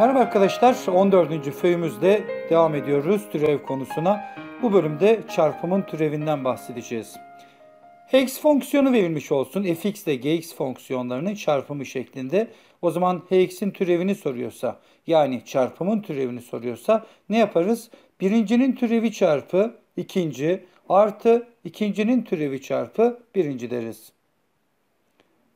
Merhaba arkadaşlar, 14. föyümüzde devam ediyoruz türev konusuna. Bu bölümde çarpımın türevinden bahsedeceğiz. Hx fonksiyonu verilmiş olsun. fx ile gx fonksiyonlarının çarpımı şeklinde. O zaman hx'in türevini soruyorsa, yani çarpımın türevini soruyorsa ne yaparız? Birincinin türevi çarpı ikinci artı ikincinin türevi çarpı birinci deriz.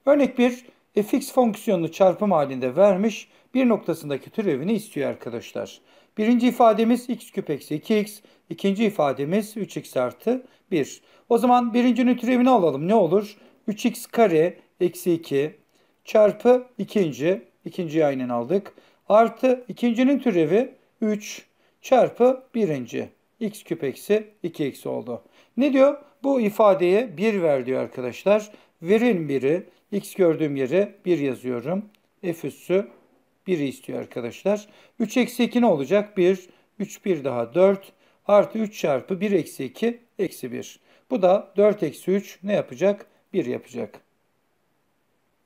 Örnek 1. Bir, fx fonksiyonunu çarpım halinde vermiş bir noktasındaki türevini istiyor arkadaşlar. Birinci ifademiz x küp eksi 2x. ikinci ifademiz 3x artı 1. O zaman birincinin türevini alalım. Ne olur? 3x kare eksi 2 çarpı ikinci. ikinciyi aynen aldık. Artı ikincinin türevi 3 çarpı birinci. x küp eksi 2x oldu. Ne diyor? Bu ifadeye 1 ver diyor arkadaşlar. Verin 1'i X gördüğüm yere 1 yazıyorum. F üssü 1'i istiyor arkadaşlar. 3 eksi 2 ne olacak? 1, 3, 1 daha 4 artı 3 çarpı 1 eksi 2 eksi 1. Bu da 4 eksi 3 ne yapacak? 1 yapacak.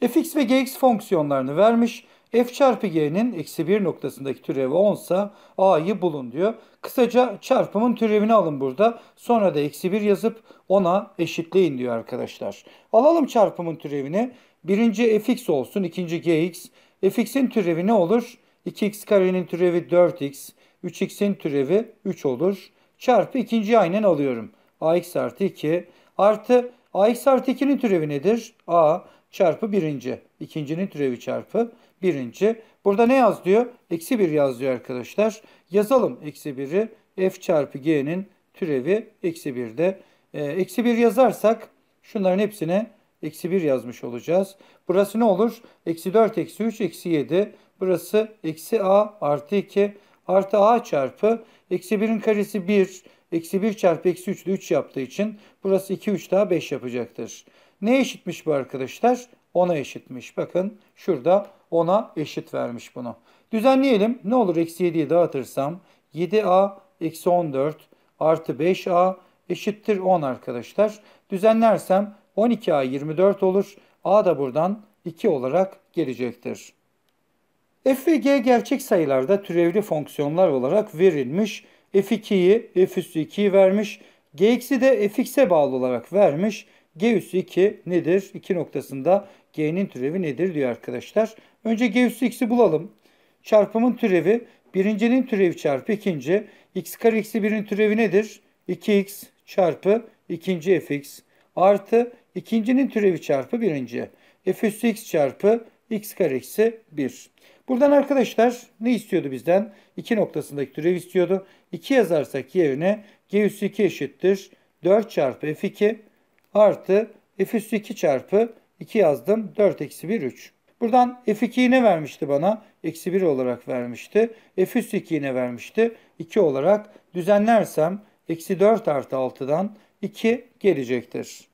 fx ve gx fonksiyonlarını vermiş f çarpı g'nin eksi 1 noktasındaki türevi 10 ise a'yı bulun diyor. Kısaca çarpımın türevini alın burada. Sonra da eksi 1 yazıp 10'a eşitleyin diyor arkadaşlar. Alalım çarpımın türevini. Birinci fx olsun. ikinci gx. fx'in türevi ne olur? 2x karenin türevi 4x. 3x'in türevi 3 olur. Çarpı ikinci aynen alıyorum. ax artı 2 artı ax artı 2'nin türevi nedir? a çarpı birinci. İkincinin türevi çarpı birinci. Burada ne yaz diyor? Eksi bir yaz diyor arkadaşlar. Yazalım eksi biri. F çarpı G'nin türevi eksi birde. Ee, eksi bir yazarsak şunların hepsine eksi bir yazmış olacağız. Burası ne olur? Eksi dört eksi üç eksi yedi Burası eksi A artı 2 artı A çarpı eksi birin karesi bir eksi 1 çarpı eksi 3 de 3 yaptığı için burası 2 3 daha 5 yapacaktır. Ne eşitmiş bu arkadaşlar? 10'a eşitmiş. Bakın şurada 10'a eşit vermiş bunu. Düzenleyelim. Ne olur eksi 7'yi dağıtırsam 7a eksi 14 artı 5a eşittir 10 arkadaşlar. Düzenlersem 12a 24 olur. a da buradan 2 olarak gelecektir. f ve g gerçek sayılarda türevli fonksiyonlar olarak verilmiş. f2'yi f üstü 2'yi vermiş. g-x'i de F x'e bağlı olarak vermiş. G üssü 2 nedir? 2 noktasında G'nin türevi nedir diyor arkadaşlar. Önce G üssü x'i bulalım. Çarpımın türevi birincinin türevi çarpı ikinci. x kare eksi birin türevi nedir? 2x çarpı ikinci fx artı ikincinin türevi çarpı birinci. f üssü x çarpı x kare eksi 1. Buradan arkadaşlar ne istiyordu bizden? 2 noktasındaki türev istiyordu. 2 yazarsak yerine g üssü 2 eşittir. 4 çarpı f2 artı f 2 çarpı 2 yazdım. 4 eksi 1 3. Buradan f2'yi ne vermişti bana? Eksi 1 olarak vermişti. f 2'yi ne vermişti? 2 olarak düzenlersem eksi 4 artı 6'dan 2 gelecektir.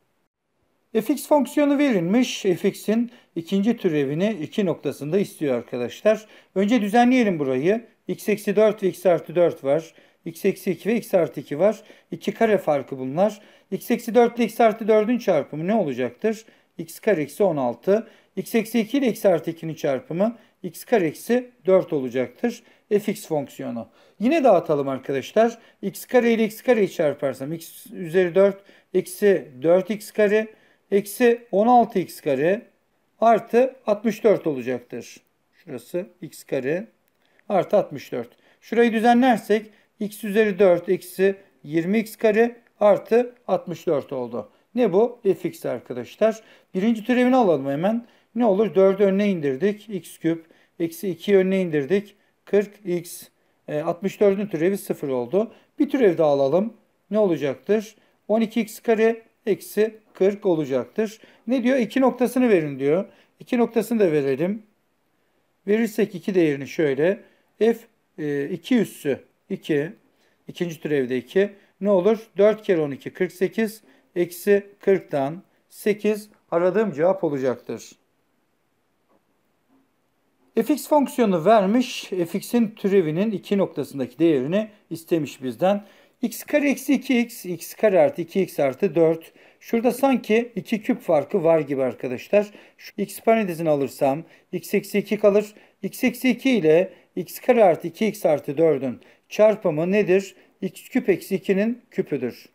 fx fonksiyonu verilmiş. fx'in ikinci türevini 2 noktasında istiyor arkadaşlar. Önce düzenleyelim burayı. x eksi 4 ve x artı 4 var x eksi 2 ve x artı 2 var. 2 kare farkı bunlar. x eksi 4 ile x artı 4'ün çarpımı ne olacaktır? x kare eksi 16. x eksi 2 ile x artı 2'nin çarpımı x kare eksi 4 olacaktır. fx fonksiyonu. Yine dağıtalım arkadaşlar. x kare ile x kareyi çarparsam x üzeri 4 eksi 4x kare eksi 16x kare artı 64 olacaktır. Şurası x kare artı 64. Şurayı düzenlersek x üzeri 4 eksi 20x kare artı 64 oldu. Ne bu? fx arkadaşlar. Birinci türevini alalım hemen. Ne olur? 4'ü önüne indirdik. x küp. Eksi 2'yi önüne indirdik. 40x. E, 64'ün türevi 0 oldu. Bir türev daha alalım. Ne olacaktır? 12x kare eksi 40 olacaktır. Ne diyor? 2 noktasını verin diyor. 2 noktasını da verelim. Verirsek 2 değerini şöyle. f e, 2 üssü 2. İkinci türevde 2. Ne olur? 4 kere 12 48. Eksi 40'tan 8 aradığım cevap olacaktır. fx fonksiyonu vermiş. fx'in türevinin 2 noktasındaki değerini istemiş bizden. x kare eksi 2x, x kare artı 2x artı 4. Şurada sanki 2 küp farkı var gibi arkadaşlar. Şu x parantezini alırsam x eksi 2 kalır. x eksi 2 ile x kare artı 2x artı 4'ün çarpımı nedir? x küp eksi 2'nin küpüdür.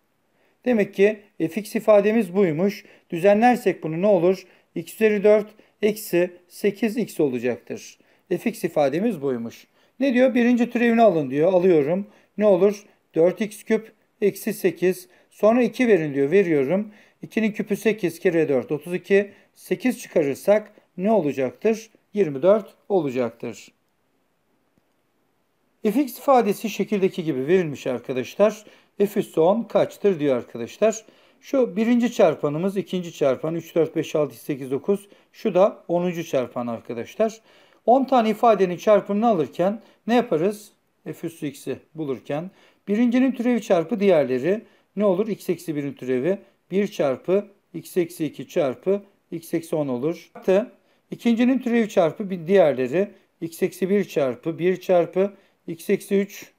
Demek ki fx ifademiz buymuş. Düzenlersek bunu ne olur? x üzeri 4 eksi 8x olacaktır. fx ifademiz buymuş. Ne diyor? Birinci türevini alın diyor. Alıyorum. Ne olur? 4x küp eksi 8. Sonra 2 verin diyor. Veriyorum. 2'nin küpü 8 kere 4 32. 8 çıkarırsak ne olacaktır? 24 olacaktır fx ifadesi şekildeki gibi verilmiş arkadaşlar. f üstü 10 kaçtır diyor arkadaşlar. Şu birinci çarpanımız, ikinci çarpan 3, 4, 5, 6, 8, 9. Şu da 10. çarpan arkadaşlar. 10 tane ifadenin çarpımını alırken ne yaparız? f üstü x'i bulurken birincinin türevi çarpı diğerleri ne olur? x eksi 1'in türevi 1 çarpı x eksi 2 çarpı x eksi 10 olur. Artı ikincinin türevi çarpı diğerleri x eksi 1 çarpı 1 çarpı x eksi 3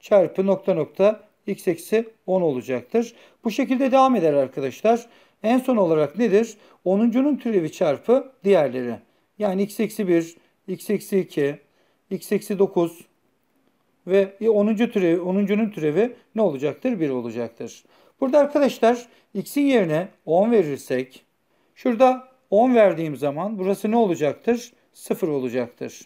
çarpı nokta nokta x eksi 10 olacaktır. Bu şekilde devam eder arkadaşlar. En son olarak nedir? 10'uncunun türevi çarpı diğerleri. Yani x eksi 1, x eksi 2, x eksi 9 ve 10. E, türevi, 10'uncunun türevi ne olacaktır? 1 olacaktır. Burada arkadaşlar x'in yerine 10 verirsek şurada 10 verdiğim zaman burası ne olacaktır? 0 olacaktır.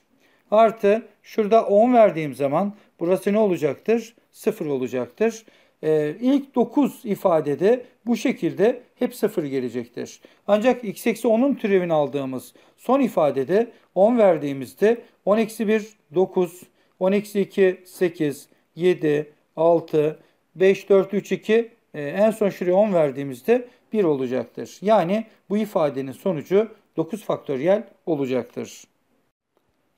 Artı şurada 10 verdiğim zaman burası ne olacaktır? 0 olacaktır. Ee, ilk 9 ifadede bu şekilde hep 0 gelecektir. Ancak x eksi 10'un türevini aldığımız son ifadede 10 verdiğimizde 10 eksi 1 9, 10 eksi 2 8, 7, 6, 5, 4, 3, 2 e, en son şuraya 10 verdiğimizde 1 olacaktır. Yani bu ifadenin sonucu 9 faktöriyel olacaktır.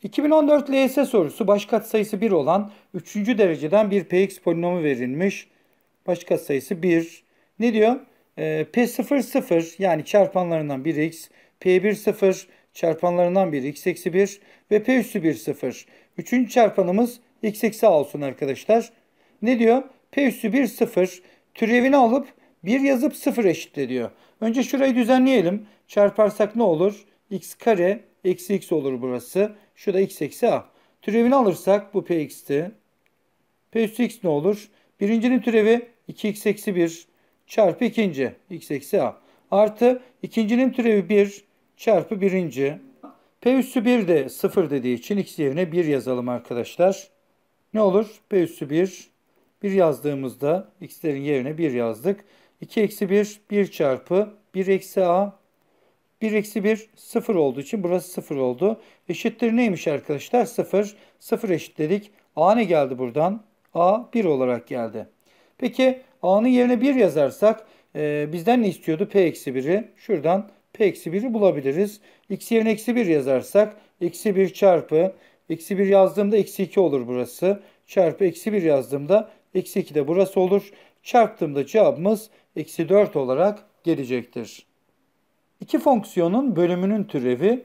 2014 LS sorusu başkatsayısı 1 olan 3. dereceden bir px polinomu verilmiş. Başkatsayısı 1. Ne diyor? Ee, P0 0 yani çarpanlarından 1x, P1 0 çarpanlarından 1 x eksi 1 ve P üssü 1 0. Üçüncü çarpanımız x eksi a olsun arkadaşlar. Ne diyor? P üssü 1 0 türevini alıp 1 yazıp 0 eşitle diyor. Önce şurayı düzenleyelim. Çarparsak ne olur? x kare Eksi x olur burası. Şu da x eksi a. Türevini alırsak bu p px'ti. P üstü x ne olur? Birincinin türevi 2x eksi 1 çarpı ikinci x eksi a. Artı ikincinin türevi 1 çarpı birinci. P üstü 1 de 0 dediği için x yerine 1 yazalım arkadaşlar. Ne olur? P üstü 1. 1 yazdığımızda x'lerin yerine 1 yazdık. 2 eksi 1, 1 çarpı 1 eksi a 1 eksi 1 0 olduğu için burası 0 oldu. Eşittir neymiş arkadaşlar? 0. 0 eşitledik. A ne geldi buradan? A 1 olarak geldi. Peki A'nın yerine 1 yazarsak e, bizden ne istiyordu? P eksi 1'i. Şuradan P eksi 1'i bulabiliriz. X yerine eksi 1 yazarsak eksi 1 çarpı eksi 1 yazdığımda eksi 2 olur burası. Çarpı eksi 1 yazdığımda eksi 2 de burası olur. Çarptığımda cevabımız eksi 4 olarak gelecektir. İki fonksiyonun bölümünün türevi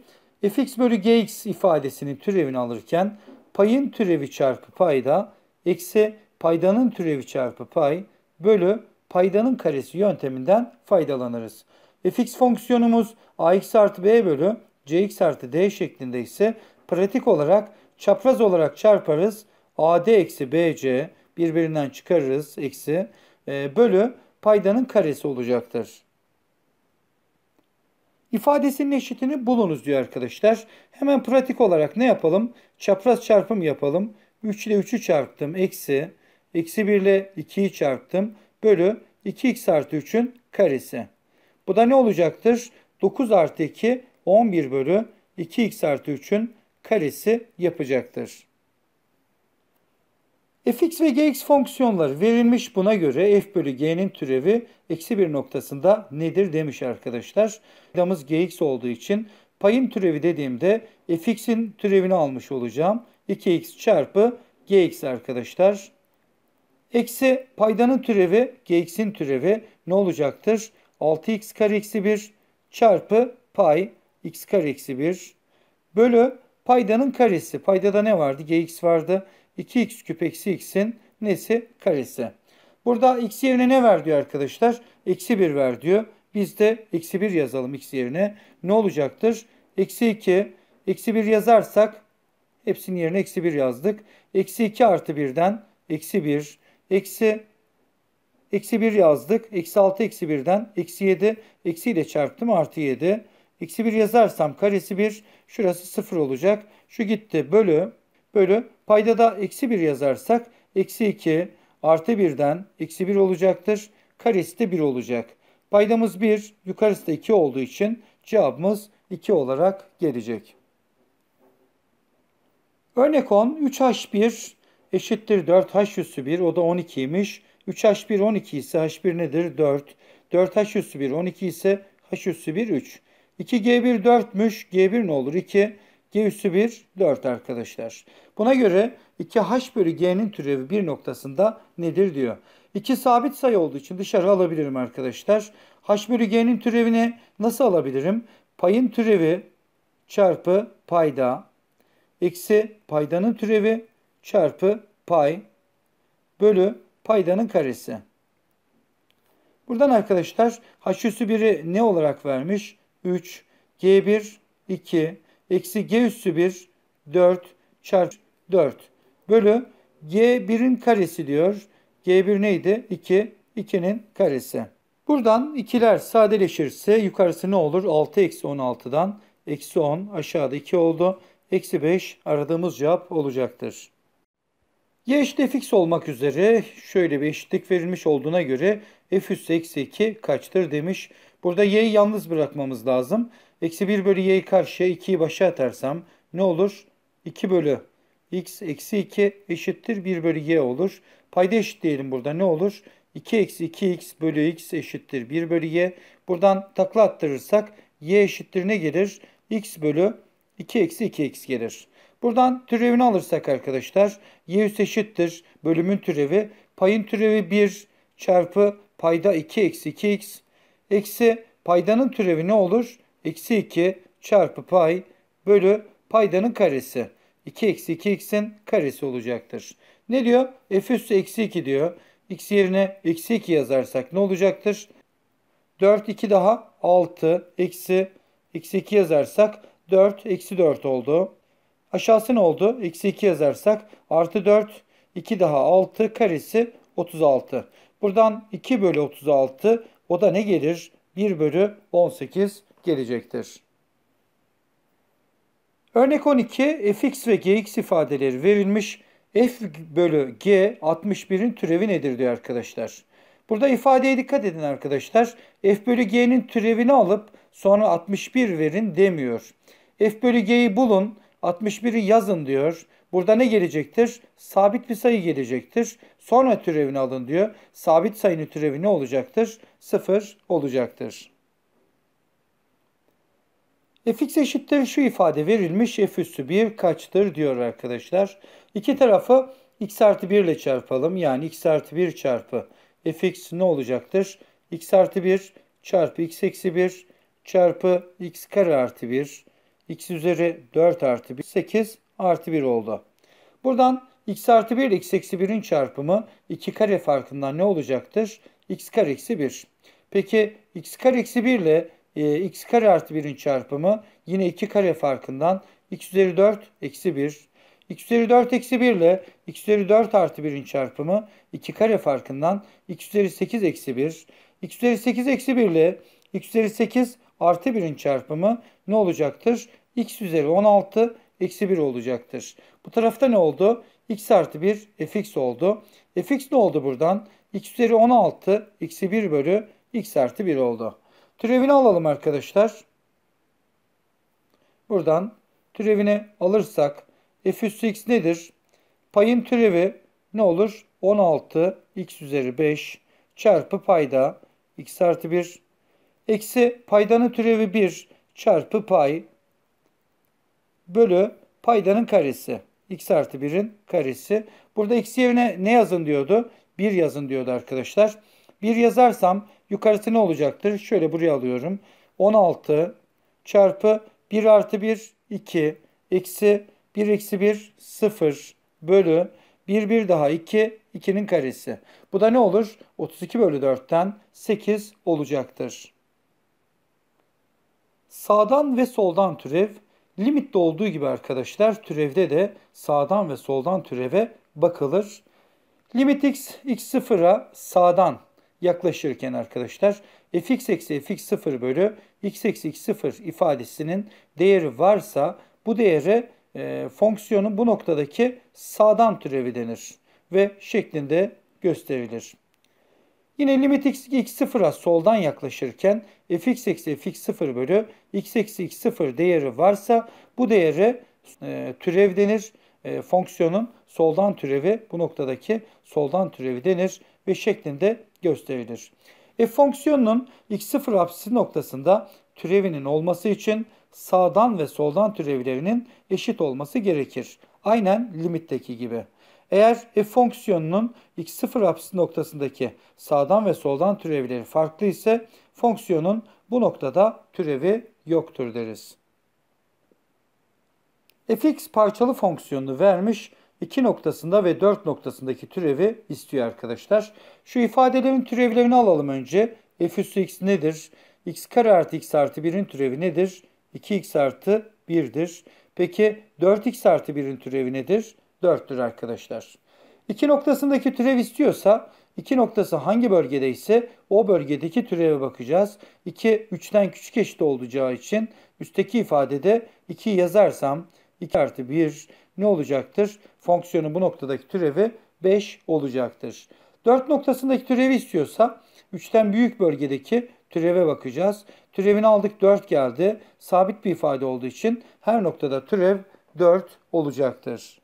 fx bölü gx ifadesinin türevini alırken payın türevi çarpı payda eksi paydanın türevi çarpı pay bölü paydanın karesi yönteminden faydalanırız. fx fonksiyonumuz ax artı b bölü cx artı d şeklinde ise pratik olarak çapraz olarak çarparız. ad eksi bc birbirinden çıkarırız eksi e, bölü paydanın karesi olacaktır ifadesinin eşitini bulunuz diyor arkadaşlar. Hemen pratik olarak ne yapalım? Çapraz çarpım yapalım. 3 ile 3'ü çarptım. Eksi. Eksi 1 ile 2'yi çarptım. Bölü 2x artı 3'ün karesi. Bu da ne olacaktır? 9 artı 2 11 bölü 2x artı 3'ün karesi yapacaktır. E, fx ve gx fonksiyonları verilmiş buna göre f bölü g'nin türevi eksi bir noktasında nedir demiş arkadaşlar. Paydamız gx olduğu için payın türevi dediğimde e, fx'in türevini almış olacağım. 2x çarpı gx arkadaşlar. Eksi paydanın türevi gx'in türevi ne olacaktır? 6x kare eksi 1 çarpı pay x kare eksi 1 bölü paydanın karesi. Paydada ne vardı? gx vardı. 2x küp eksi x'in nesi? Karesi. Burada x yerine ne ver diyor arkadaşlar? Eksi 1 ver diyor. Biz de eksi 1 yazalım x yerine. Ne olacaktır? Eksi 2. Eksi 1 yazarsak hepsinin yerine eksi 1 yazdık. Eksi 2 artı 1'den eksi 1. Eksi eksi 1 yazdık. Eksi 6 eksi 1'den eksi 7. Eksi ile çarptım artı 7. Eksi 1 yazarsam karesi 1. Şurası 0 olacak. Şu gitti bölü bölü paydada eksi 1 yazarsak eksi 2 artı 1'den eksi 1 olacaktır. Karesi de 1 olacak. Paydamız 1 yukarısı da 2 olduğu için cevabımız 2 olarak gelecek. Örnek 10 3H1 eşittir 4H üssü 1 o da 12'ymiş. 3H1 12 ise H1 nedir? 4. 4H üssü 1 12 ise H üssü 1 3. 2G1 4'müş. G1 ne olur? 2. G üssü 1 4 arkadaşlar. Buna göre 2H bölü G'nin türevi bir noktasında nedir diyor. 2 sabit sayı olduğu için dışarı alabilirim arkadaşlar. H bölü G'nin türevini nasıl alabilirim? Payın türevi çarpı payda eksi paydanın türevi çarpı pay bölü paydanın karesi. Buradan arkadaşlar h üssü 1'i ne olarak vermiş? 3, g1, 2, eksi g üssü 1 4 çarpı 4 bölü g1'in karesi diyor. g1 neydi? 2. 2'nin karesi. Buradan ikiler sadeleşirse yukarısı ne olur? 6 eksi 16'dan eksi 10 aşağıda 2 oldu. Eksi 5 aradığımız cevap olacaktır. Y eşit fx olmak üzere şöyle bir eşitlik verilmiş olduğuna göre f üssü eksi 2 kaçtır demiş. Burada y'yi yalnız bırakmamız lazım. Eksi 1 bölü y'yi karşıya 2'yi başa atarsam ne olur? 2 bölü x eksi 2 eşittir 1 bölü y olur. Payda eşit diyelim burada ne olur? 2 eksi 2x bölü x eşittir 1 bölü y. Buradan takla attırırsak y eşittir ne gelir? x bölü 2 eksi 2x gelir. Buradan türevini alırsak arkadaşlar y üst eşittir bölümün türevi. Payın türevi 1 çarpı payda 2 eksi 2x eksi paydanın türevi ne olur? Eksi 2 çarpı pay bölü paydanın karesi. 2 eksi 2x'in karesi olacaktır. Ne diyor? f üssü eksi 2 diyor. x yerine eksi 2 yazarsak ne olacaktır? 4 2 daha 6 eksi eksi 2 yazarsak 4 eksi 4 oldu. Aşağısı ne oldu? Eksi 2 yazarsak artı 4 2 daha 6 karesi 36. Buradan 2 bölü 36 o da ne gelir? 1 bölü 18 gelecektir. Örnek 12 fx ve gx ifadeleri verilmiş f bölü g 61'in türevi nedir diyor arkadaşlar. Burada ifadeye dikkat edin arkadaşlar. f bölü g'nin türevini alıp sonra 61 verin demiyor. f bölü g'yi bulun 61'i yazın diyor. Burada ne gelecektir? Sabit bir sayı gelecektir. Sonra türevini alın diyor. Sabit sayının türevi ne olacaktır? 0 olacaktır. E, fx eşittir şu ifade verilmiş f üssü 1 kaçtır diyor arkadaşlar. İki tarafı x artı 1 ile çarpalım. Yani x artı 1 çarpı fx ne olacaktır? x artı 1 çarpı x eksi 1 çarpı x kare artı 1 x üzeri 4 artı 1 8 artı 1 oldu. Buradan x artı 1 ile x eksi 1'in çarpımı 2 kare farkından ne olacaktır? x kare eksi 1. Peki x kare eksi 1 ile e, x kare artı 1'in çarpımı yine 2 kare farkından x üzeri 4 eksi 1. x üzeri 4 eksi 1 ile x üzeri 4 artı 1'in çarpımı 2 kare farkından x üzeri 8 eksi 1. x üzeri 8 eksi 1 ile x üzeri 8 artı 1'in çarpımı ne olacaktır? x üzeri 16 eksi 1 olacaktır. Bu tarafta ne oldu? x artı 1 fx oldu. fx ne oldu buradan? x üzeri 16 eksi 1 bölü x artı 1 oldu. Türevini alalım arkadaşlar. Buradan türevini alırsak f üssü x nedir? Payın türevi ne olur? 16 x üzeri 5 çarpı payda x artı 1 eksi paydanın türevi 1 çarpı pay bölü paydanın karesi. x artı 1'in karesi. Burada x yerine ne yazın diyordu? 1 yazın diyordu arkadaşlar. 1 yazarsam Yukarısı ne olacaktır? Şöyle buraya alıyorum. 16 çarpı 1 artı 1 2 eksi 1 eksi 1 0 bölü 1 1 daha 2 2'nin karesi. Bu da ne olur? 32 bölü 4'ten 8 olacaktır. Sağdan ve soldan türev limitte olduğu gibi arkadaşlar türevde de sağdan ve soldan türeve bakılır. Limit x x0'a sağdan yaklaşırken arkadaşlar e, fx eksi fx0 bölü x eksi x0 ifadesinin değeri varsa bu değeri e, fonksiyonun bu noktadaki sağdan türevi denir ve şeklinde gösterilir. Yine limit x, x0'a soldan yaklaşırken e, fx eksi fx0 bölü x eksi x0 değeri varsa bu değeri e, türev denir. E, fonksiyonun soldan türevi bu noktadaki soldan türevi denir ve şeklinde gösterilir. Ve fonksiyonun x0 apsisi noktasında türevinin olması için sağdan ve soldan türevlerinin eşit olması gerekir. Aynen limitteki gibi. Eğer f e, fonksiyonunun x0 apsisi noktasındaki sağdan ve soldan türevleri farklı ise fonksiyonun bu noktada türevi yoktur deriz. fx parçalı fonksiyonu vermiş 2 noktasında ve 4 noktasındaki türevi istiyor arkadaşlar. Şu ifadelerin türevlerini alalım önce. f üstü x nedir? x kare artı x artı 1'in türevi nedir? 2x artı 1'dir. Peki 4x artı 1'in türevi nedir? 4'tür arkadaşlar. 2 noktasındaki türev istiyorsa 2 noktası hangi bölgede ise o bölgedeki türeve bakacağız. 2 3'ten küçük eşit olacağı için üstteki ifadede 2 yazarsam 2 artı 1 ne olacaktır? Fonksiyonun bu noktadaki türevi 5 olacaktır. 4 noktasındaki türevi istiyorsa 3'ten büyük bölgedeki türeve bakacağız. Türevini aldık 4 geldi. Sabit bir ifade olduğu için her noktada türev 4 olacaktır.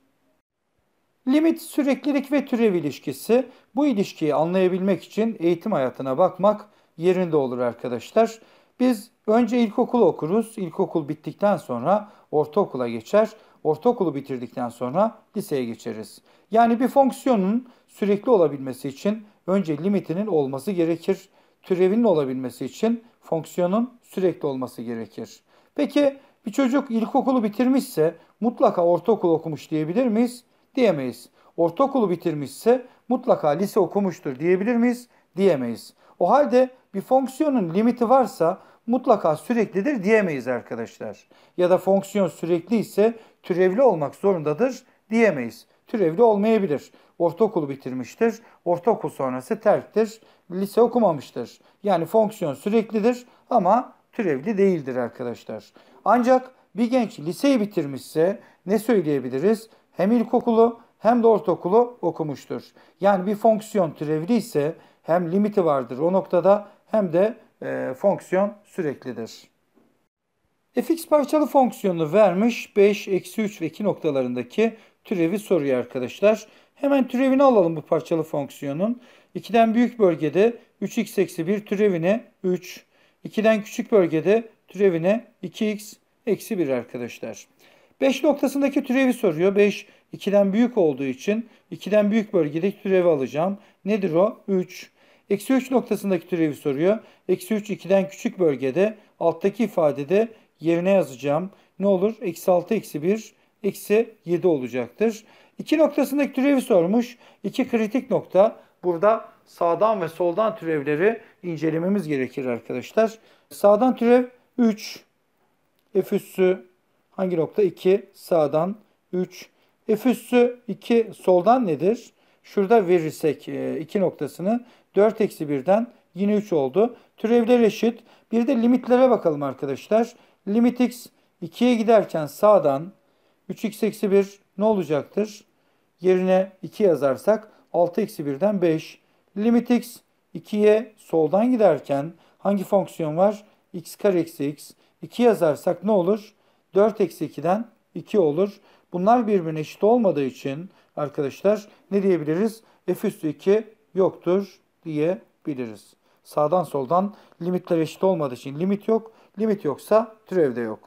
Limit, süreklilik ve türev ilişkisi bu ilişkiyi anlayabilmek için eğitim hayatına bakmak yerinde olur arkadaşlar. Biz önce ilkokulu okuruz. İlkokul bittikten sonra ortaokula geçer ortaokulu bitirdikten sonra liseye geçeriz. Yani bir fonksiyonun sürekli olabilmesi için önce limitinin olması gerekir. Türevinin olabilmesi için fonksiyonun sürekli olması gerekir. Peki bir çocuk ilkokulu bitirmişse mutlaka ortaokul okumuş diyebilir miyiz? Diyemeyiz. Ortaokulu bitirmişse mutlaka lise okumuştur diyebilir miyiz? Diyemeyiz. O halde bir fonksiyonun limiti varsa mutlaka süreklidir diyemeyiz arkadaşlar. Ya da fonksiyon sürekli ise türevli olmak zorundadır diyemeyiz. Türevli olmayabilir. Ortaokulu bitirmiştir. Ortaokul sonrası terktir. Lise okumamıştır. Yani fonksiyon süreklidir ama türevli değildir arkadaşlar. Ancak bir genç liseyi bitirmişse ne söyleyebiliriz? Hem ilkokulu hem de ortaokulu okumuştur. Yani bir fonksiyon türevli ise hem limiti vardır o noktada hem de e, fonksiyon süreklidir fx parçalı fonksiyonunu vermiş 5, eksi 3 ve 2 noktalarındaki türevi soruyor arkadaşlar. Hemen türevini alalım bu parçalı fonksiyonun. 2'den büyük bölgede 3x eksi 1 türevine 3. 2'den küçük bölgede türevine 2x eksi 1 arkadaşlar. 5 noktasındaki türevi soruyor. 5 2'den büyük olduğu için 2'den büyük bölgedeki türevi alacağım. Nedir o? 3. Eksi 3 noktasındaki türevi soruyor. Eksi 3 2'den küçük bölgede alttaki ifadede yerine yazacağım. Ne olur? Eksi 6 eksi 1 eksi 7 olacaktır. İki noktasındaki türevi sormuş. İki kritik nokta. Burada sağdan ve soldan türevleri incelememiz gerekir arkadaşlar. Sağdan türev 3. F üssü hangi nokta? 2. Sağdan 3. F üssü 2 soldan nedir? Şurada verirsek e, iki noktasını 4 eksi 1'den yine 3 oldu. Türevler eşit. Bir de limitlere bakalım arkadaşlar. Limit x 2'ye giderken sağdan 3x eksi 1 ne olacaktır? Yerine 2 yazarsak 6 eksi 1'den 5. Limit x 2'ye soldan giderken hangi fonksiyon var? x kare eksi x. 2 yazarsak ne olur? 4 eksi 2'den 2 olur. Bunlar birbirine eşit olmadığı için arkadaşlar ne diyebiliriz? f üstü 2 yoktur diyebiliriz. Sağdan soldan limitler eşit olmadığı için limit yok. Limit yoksa türev de yok.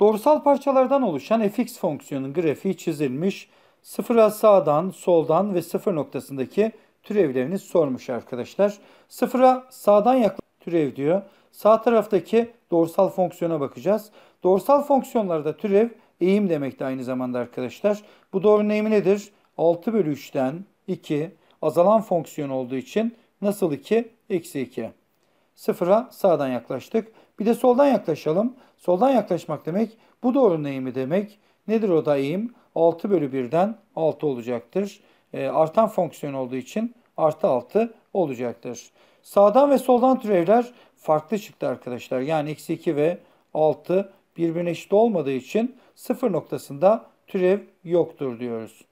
Doğrusal parçalardan oluşan fx fonksiyonun grafiği çizilmiş. Sıfıra sağdan, soldan ve sıfır noktasındaki türevlerini sormuş arkadaşlar. Sıfıra sağdan yaklaş türev diyor. Sağ taraftaki doğrusal fonksiyona bakacağız. Doğrusal fonksiyonlarda türev eğim demek aynı zamanda arkadaşlar. Bu doğrunun eğimi nedir? 6 bölü 3'ten 2, azalan fonksiyon olduğu için nasıl 2? Eksi 2. Sıfıra sağdan yaklaştık. Bir de soldan yaklaşalım. Soldan yaklaşmak demek bu doğrunun eğimi demek. Nedir o da eğim? 6 bölü 1'den 6 olacaktır. E, artan fonksiyon olduğu için artı 6 olacaktır. Sağdan ve soldan türevler farklı çıktı arkadaşlar. Yani eksi 2 ve 6 birbirine eşit olmadığı için sıfır noktasında türev yoktur diyoruz.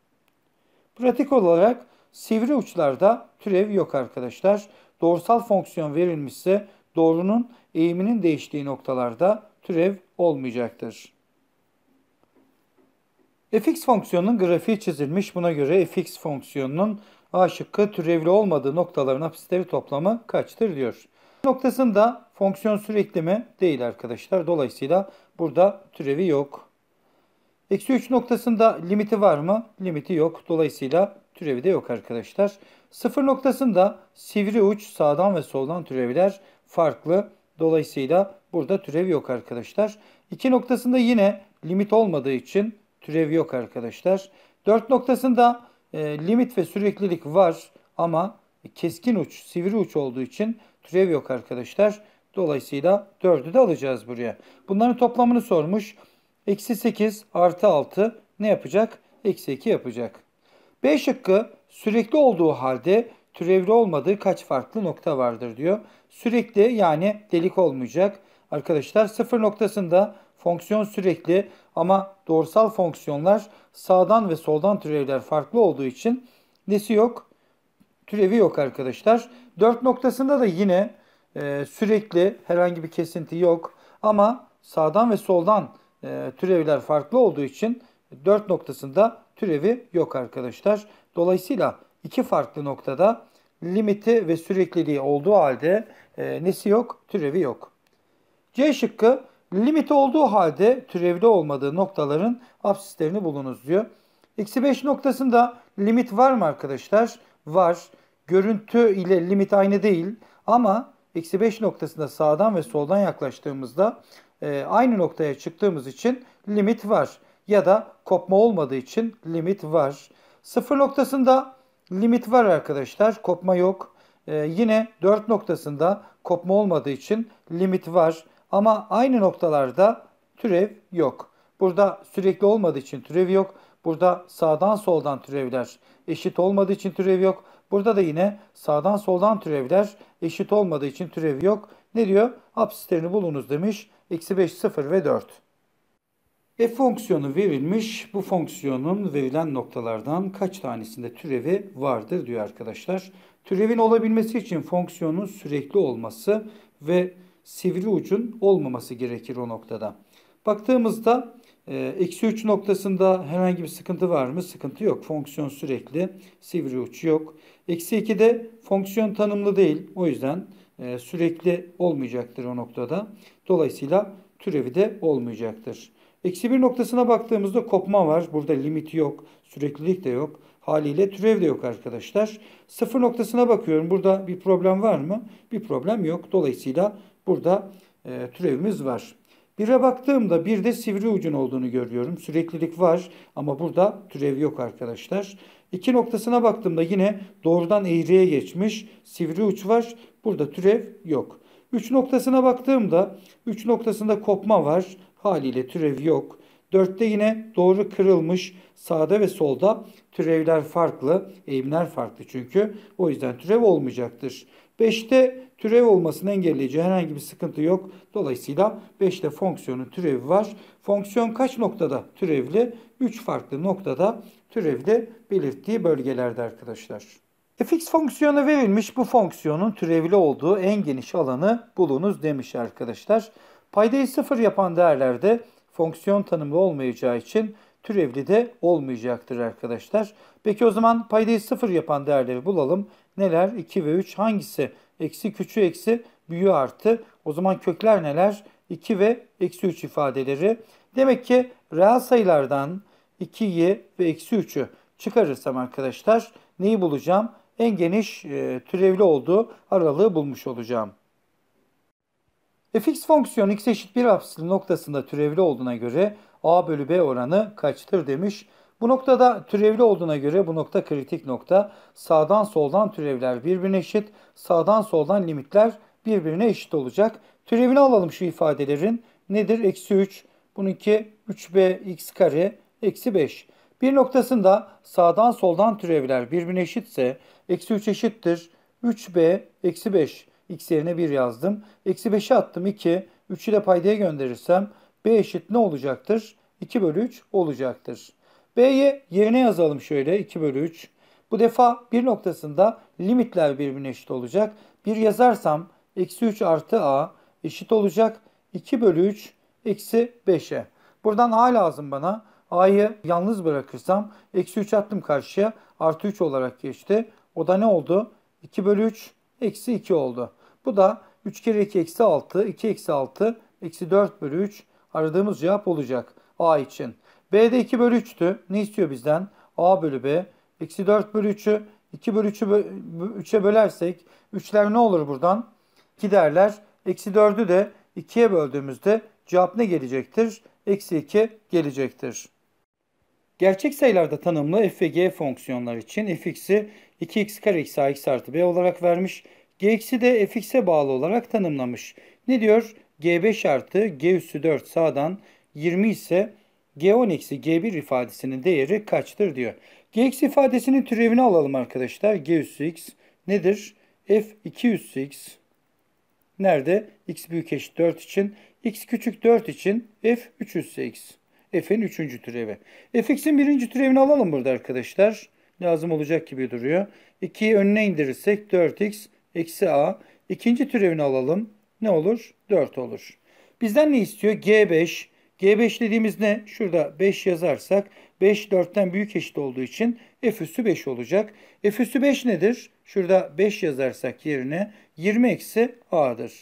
Pratik olarak Sivri uçlarda türev yok arkadaşlar. Doğrusal fonksiyon verilmişse doğrunun eğiminin değiştiği noktalarda türev olmayacaktır. fx fonksiyonunun grafiği çizilmiş. Buna göre fx fonksiyonunun a şıkkı türevli olmadığı noktaların hapisleri toplamı kaçtır diyor. Noktasında fonksiyon sürekli mi? Değil arkadaşlar. Dolayısıyla burada türevi yok. Eksi 3 noktasında limiti var mı? Limiti yok. Dolayısıyla türevi de yok arkadaşlar. Sıfır noktasında sivri uç sağdan ve soldan türevler farklı. Dolayısıyla burada türev yok arkadaşlar. İki noktasında yine limit olmadığı için türev yok arkadaşlar. Dört noktasında e, limit ve süreklilik var ama keskin uç, sivri uç olduğu için türev yok arkadaşlar. Dolayısıyla dördü de alacağız buraya. Bunların toplamını sormuş. Eksi 8 artı 6 ne yapacak? Eksi 2 yapacak. B şıkkı sürekli olduğu halde türevli olmadığı kaç farklı nokta vardır diyor. Sürekli yani delik olmayacak. Arkadaşlar sıfır noktasında fonksiyon sürekli ama doğrusal fonksiyonlar sağdan ve soldan türevler farklı olduğu için nesi yok? Türevi yok arkadaşlar. 4 noktasında da yine e, sürekli herhangi bir kesinti yok ama sağdan ve soldan e, türevler farklı olduğu için 4 noktasında türevi yok arkadaşlar. Dolayısıyla iki farklı noktada limiti ve sürekliliği olduğu halde e, nesi yok, türevi yok. C şıkkı limiti olduğu halde türevde olmadığı noktaların absislerini bulunuz diyor. Eksi 5 noktasında limit var mı arkadaşlar? Var. Görüntü ile limit aynı değil ama eksi 5 noktasında sağdan ve soldan yaklaştığımızda e, aynı noktaya çıktığımız için limit var ya da kopma olmadığı için limit var. Sıfır noktasında limit var arkadaşlar. Kopma yok. Ee, yine 4 noktasında kopma olmadığı için limit var. Ama aynı noktalarda türev yok. Burada sürekli olmadığı için türev yok. Burada sağdan soldan türevler eşit olmadığı için türev yok. Burada da yine sağdan soldan türevler eşit olmadığı için türev yok. Ne diyor? Apsislerini bulunuz demiş. Eksi 5, 0 ve 4. F e, fonksiyonu verilmiş. Bu fonksiyonun verilen noktalardan kaç tanesinde türevi vardır diyor arkadaşlar. Türevin olabilmesi için fonksiyonun sürekli olması ve sivri ucun olmaması gerekir o noktada. Baktığımızda e, eksi 3 noktasında herhangi bir sıkıntı var mı? Sıkıntı yok. Fonksiyon sürekli. Sivri uç yok. Eksi 2'de fonksiyon tanımlı değil. O yüzden e, sürekli olmayacaktır o noktada. Dolayısıyla türevi de olmayacaktır. Eksi 1 noktasına baktığımızda kopma var. Burada limit yok. Süreklilik de yok. Haliyle türev de yok arkadaşlar. Sıfır noktasına bakıyorum. Burada bir problem var mı? Bir problem yok. Dolayısıyla burada e, türevimiz var. 1'e baktığımda bir de sivri ucun olduğunu görüyorum. Süreklilik var ama burada türev yok arkadaşlar. 2 noktasına baktığımda yine doğrudan eğriye geçmiş. Sivri uç var. Burada türev yok. 3 noktasına baktığımda 3 noktasında kopma var. Haliyle türev yok. Dörtte yine doğru kırılmış. Sağda ve solda türevler farklı, eğimler farklı çünkü. O yüzden türev olmayacaktır. Beşte türev olmasını engelleyici herhangi bir sıkıntı yok. Dolayısıyla beşte fonksiyonun türevi var. Fonksiyon kaç noktada türevli? Üç farklı noktada türevli belirttiği bölgelerde arkadaşlar. fx fonksiyonu verilmiş bu fonksiyonun türevli olduğu en geniş alanı bulunuz demiş arkadaşlar. Paydayı sıfır yapan değerlerde fonksiyon tanımlı olmayacağı için türevli de olmayacaktır arkadaşlar. Peki o zaman paydayı sıfır yapan değerleri bulalım. Neler? 2 ve 3 hangisi? Eksi küçüğü eksi büyü artı. O zaman kökler neler? 2 ve eksi 3 ifadeleri. Demek ki reel sayılardan 2'yi ve eksi 3'ü çıkarırsam arkadaşlar neyi bulacağım? En geniş e, türevli olduğu aralığı bulmuş olacağım. E, fx fonksiyonu x eşit 1 apsili noktasında türevli olduğuna göre a bölü b oranı kaçtır demiş. Bu noktada türevli olduğuna göre bu nokta kritik nokta. Sağdan soldan türevler birbirine eşit. Sağdan soldan limitler birbirine eşit olacak. Türevini alalım şu ifadelerin. Nedir? Eksi 3. Bununki 3b x kare eksi 5. Bir noktasında sağdan soldan türevler birbirine eşitse eksi 3 eşittir. 3b eksi 5 x yerine 1 yazdım. Eksi 5'e attım 2. 3'ü de paydaya gönderirsem b eşit ne olacaktır? 2 bölü 3 olacaktır. b'yi yerine yazalım şöyle 2 bölü 3. Bu defa bir noktasında limitler birbirine eşit olacak. 1 yazarsam eksi 3 artı a eşit olacak 2 bölü 3 eksi 5'e. Buradan a lazım bana. A'yı yalnız bırakırsam eksi 3 attım karşıya artı 3 olarak geçti. O da ne oldu? 2 bölü 3 eksi 2 oldu. Bu da 3 kere 2 eksi 6, 2 eksi 6, eksi 4 bölü 3 aradığımız cevap olacak A için. B'de 2 bölü 3'tü. Ne istiyor bizden? A bölü B. Eksi 4 bölü 3'ü 2 bölü 3'ü 3'e bölersek 3'ler ne olur buradan? 2 derler. Eksi 4'ü de 2'ye böldüğümüzde cevap ne gelecektir? Eksi 2 gelecektir. Gerçek sayılarda tanımlı f ve g fonksiyonlar için fx'i 2x kare x ax artı b olarak vermiş. gx'i de fx'e bağlı olarak tanımlamış. Ne diyor? g5 artı g üssü 4 sağdan 20 ise g10 eksi g1 ifadesinin değeri kaçtır diyor. gx ifadesinin türevini alalım arkadaşlar. g üssü x nedir? f2 üssü x nerede? x büyük eşit 4 için. x küçük 4 için f3 üssü x f'in üçüncü türevi. fx'in birinci türevini alalım burada arkadaşlar. Lazım olacak gibi duruyor. 2'yi önüne indirirsek 4x eksi a. İkinci türevini alalım. Ne olur? 4 olur. Bizden ne istiyor? G5. G5 dediğimiz ne? Şurada 5 yazarsak 5 4'ten büyük eşit olduğu için f üssü 5 olacak. f üssü 5 nedir? Şurada 5 yazarsak yerine 20 eksi a'dır.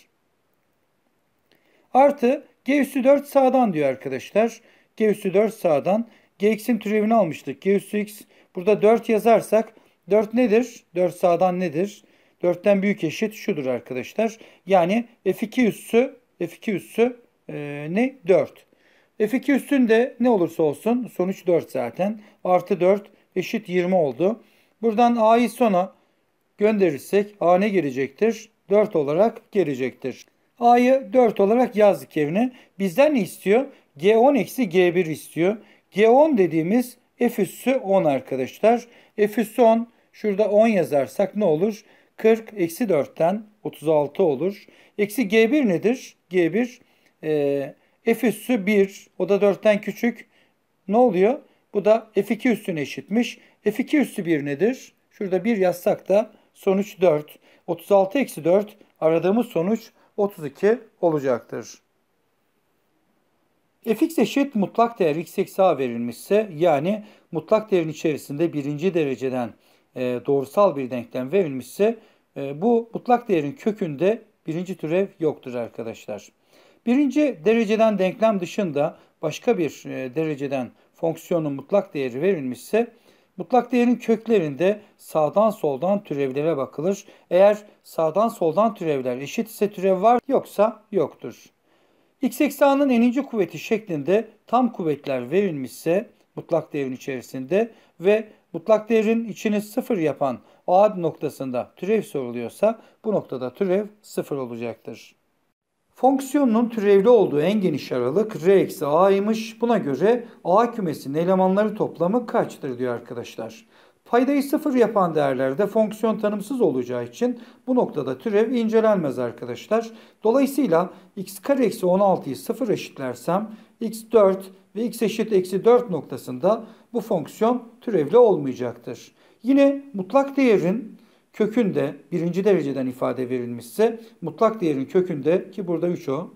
Artı g üssü 4 sağdan diyor arkadaşlar. G üssü 4 sağdan. Gx'in türevini almıştık. G üssü x. Burada 4 yazarsak 4 nedir? 4 sağdan nedir? 4'ten büyük eşit şudur arkadaşlar. Yani f2 üssü f2 üssü e, ne? 4. f2 üstünde ne olursa olsun sonuç 4 zaten. Artı 4 eşit 20 oldu. Buradan a'yı sona gönderirsek a ne gelecektir? 4 olarak gelecektir. a'yı 4 olarak yazdık yerine. Bizden ne istiyor? G10 eksi G1 istiyor. G10 dediğimiz F üssü 10 arkadaşlar. F üssü 10 şurada 10 yazarsak ne olur? 40 eksi 4'ten 36 olur. Eksi G1 nedir? G1 e, F 1 o da 4'ten küçük. Ne oluyor? Bu da F2 üstüne eşitmiş. F2 üstü 1 nedir? Şurada 1 yazsak da sonuç 4. 36 eksi 4 aradığımız sonuç 32 olacaktır fx eşit mutlak değer x eksi a verilmişse yani mutlak değerin içerisinde birinci dereceden e, doğrusal bir denklem verilmişse e, bu mutlak değerin kökünde birinci türev yoktur arkadaşlar. Birinci dereceden denklem dışında başka bir e, dereceden fonksiyonun mutlak değeri verilmişse mutlak değerin köklerinde sağdan soldan türevlere bakılır. Eğer sağdan soldan türevler eşit ise türev var yoksa yoktur. X eksanının eninci kuvveti şeklinde tam kuvvetler verilmişse mutlak devrin içerisinde ve mutlak devrin içini sıfır yapan ad noktasında türev soruluyorsa bu noktada türev sıfır olacaktır. Fonksiyonun türevli olduğu en geniş aralık r eksi a'ymış. Buna göre a kümesinin elemanları toplamı kaçtır diyor arkadaşlar. Faydayı sıfır yapan değerlerde fonksiyon tanımsız olacağı için bu noktada türev incelenmez arkadaşlar. Dolayısıyla x kare eksi 16'yı sıfır eşitlersem x4 ve x eşit eksi 4 noktasında bu fonksiyon türevli olmayacaktır. Yine mutlak değerin kökünde birinci dereceden ifade verilmişse mutlak değerin kökünde ki burada 3 o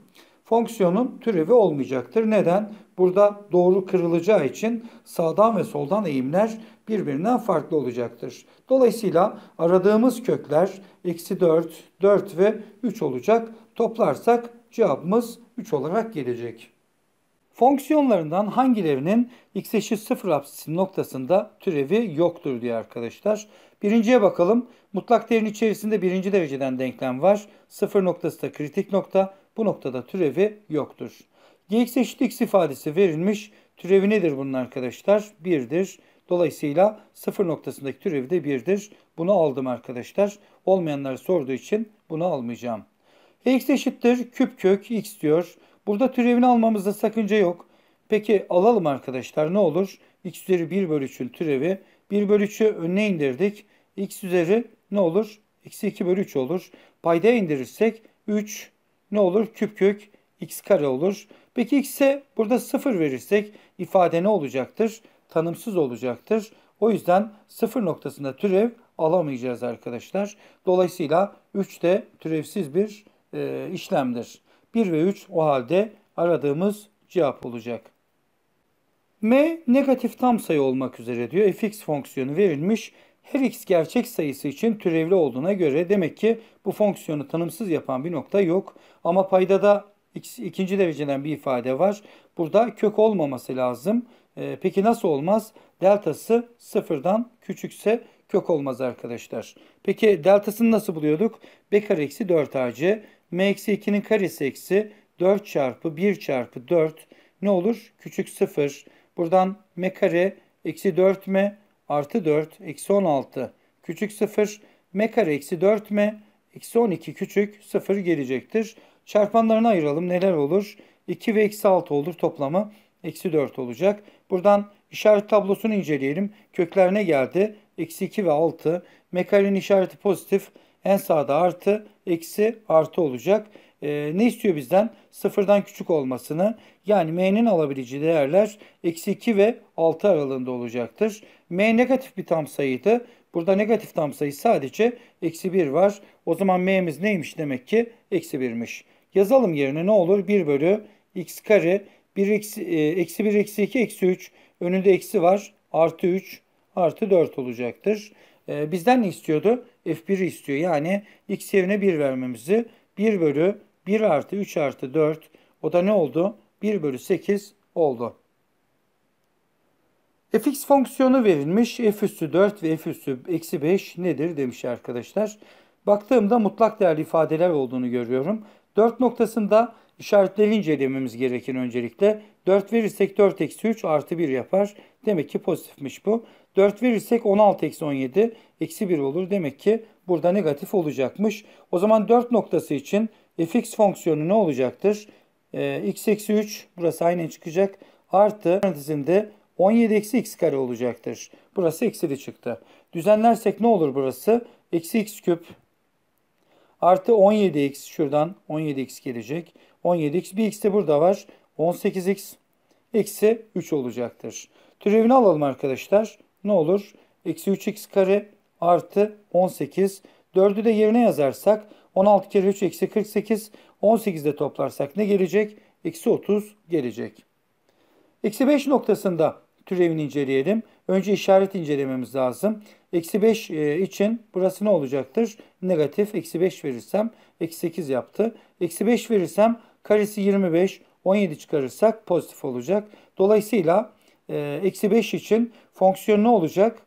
fonksiyonun türevi olmayacaktır. Neden? Burada doğru kırılacağı için sağdan ve soldan eğimler birbirinden farklı olacaktır. Dolayısıyla aradığımız kökler eksi 4, 4 ve 3 olacak. Toplarsak cevabımız 3 olarak gelecek. Fonksiyonlarından hangilerinin x eşit 0 apsisinin noktasında türevi yoktur diye arkadaşlar. Birinciye bakalım. Mutlak değerin içerisinde birinci dereceden denklem var. Sıfır noktası da kritik nokta. Bu noktada türevi yoktur. Gx eşit x ifadesi verilmiş. Türevi nedir bunun arkadaşlar? 1'dir. Dolayısıyla sıfır noktasındaki türevi de 1'dir. Bunu aldım arkadaşlar. Olmayanları sorduğu için bunu almayacağım. x eşittir küp kök x diyor. Burada türevini almamızda sakınca yok. Peki alalım arkadaşlar ne olur? x üzeri 1 bölü 3'ün türevi. 1 bölü 3'ü önüne indirdik. x üzeri ne olur? Eksi 2 bölü 3 olur. Payda indirirsek 3 ne olur? Küp kök x kare olur. Peki x'e burada 0 verirsek ifade ne olacaktır? Tanımsız olacaktır. O yüzden 0 noktasında türev alamayacağız arkadaşlar. Dolayısıyla 3 de türevsiz bir e, işlemdir. 1 ve 3 o halde aradığımız cevap olacak. M negatif tam sayı olmak üzere diyor. fx fonksiyonu verilmiş. Her x gerçek sayısı için türevli olduğuna göre demek ki bu fonksiyonu tanımsız yapan bir nokta yok. Ama paydada ikinci dereceden bir ifade var. Burada kök olmaması lazım. Ee, peki nasıl olmaz? Deltası sıfırdan küçükse kök olmaz arkadaşlar. Peki deltasını nasıl buluyorduk? B kare eksi 4ac. M eksi 2'nin karesi eksi 4 çarpı 1 çarpı 4 ne olur? Küçük sıfır. Buradan m kare eksi 4m artı 4 eksi 16 küçük sıfır. m kare eksi 4m eksi 12 küçük sıfır gelecektir. Çarpanlarını ayıralım. Neler olur? 2 ve eksi 6 olur toplamı. Eksi 4 olacak. Buradan işaret tablosunu inceleyelim. Kökler ne geldi? Eksi 2 ve 6. Mekalin işareti pozitif. En sağda artı, eksi, artı olacak. Ee, ne istiyor bizden? Sıfırdan küçük olmasını. Yani m'nin alabileceği değerler eksi 2 ve 6 aralığında olacaktır. m negatif bir tam sayıydı. Burada negatif tam sayı sadece eksi 1 var. O zaman m'miz neymiş demek ki? Eksi 1'miş. Yazalım yerine ne olur? 1 bölü x kare 1 eksi, e, eksi 1 eksi 2 eksi 3 önünde eksi var. Artı 3 artı 4 olacaktır. E, bizden ne istiyordu? F1'i istiyor. Yani x yerine 1 vermemizi 1 bölü 1 artı 3 artı 4 o da ne oldu? 1 bölü 8 oldu. fx fonksiyonu verilmiş. f üstü 4 ve f üstü eksi 5 nedir demiş arkadaşlar. Baktığımda mutlak değerli ifadeler olduğunu görüyorum. 4 noktasında işaretleri incelememiz gerekir öncelikle. 4 verirsek 4 eksi 3 artı 1 yapar. Demek ki pozitifmiş bu. 4 verirsek 16 eksi 17 eksi 1 olur. Demek ki burada negatif olacakmış. O zaman 4 noktası için fx fonksiyonu ne olacaktır? Ee, x eksi 3 burası aynı çıkacak. Artı parantezinde 17 eksi x kare olacaktır. Burası eksili çıktı. Düzenlersek ne olur burası? Eksi x küp Artı 17x şuradan 17x gelecek. 17x bir x de burada var. 18x eksi 3 olacaktır. Türevini alalım arkadaşlar. Ne olur? Eksi 3x kare artı 18. 4'ü de yerine yazarsak 16 kere 3 eksi 48. 18 de toplarsak ne gelecek? Eksi 30 gelecek. Eksi 5 noktasında türevini inceleyelim. Önce işaret incelememiz lazım. Eksi 5 e, için burası ne olacaktır? Negatif. Eksi 5 verirsem eksi 8 yaptı. Eksi 5 verirsem karesi 25. 17 çıkarırsak pozitif olacak. Dolayısıyla e, eksi 5 için fonksiyon ne olacak?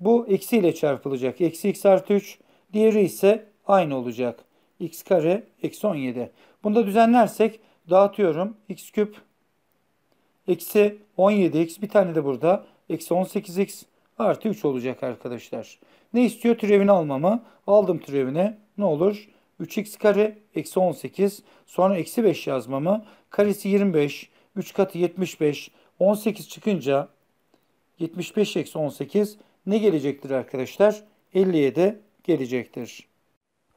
Bu eksi ile çarpılacak. Eksi x artı 3. Diğeri ise aynı olacak. x kare eksi 17. Bunu da düzenlersek dağıtıyorum. x küp eksi 17 x bir tane de burada Eksi 18x artı 3 olacak arkadaşlar. Ne istiyor? Türevini almamı. Aldım türevine. Ne olur? 3x kare eksi 18. Sonra eksi 5 yazmamı. Karesi 25. 3 katı 75. 18 çıkınca 75 eksi 18 ne gelecektir arkadaşlar? 57 gelecektir.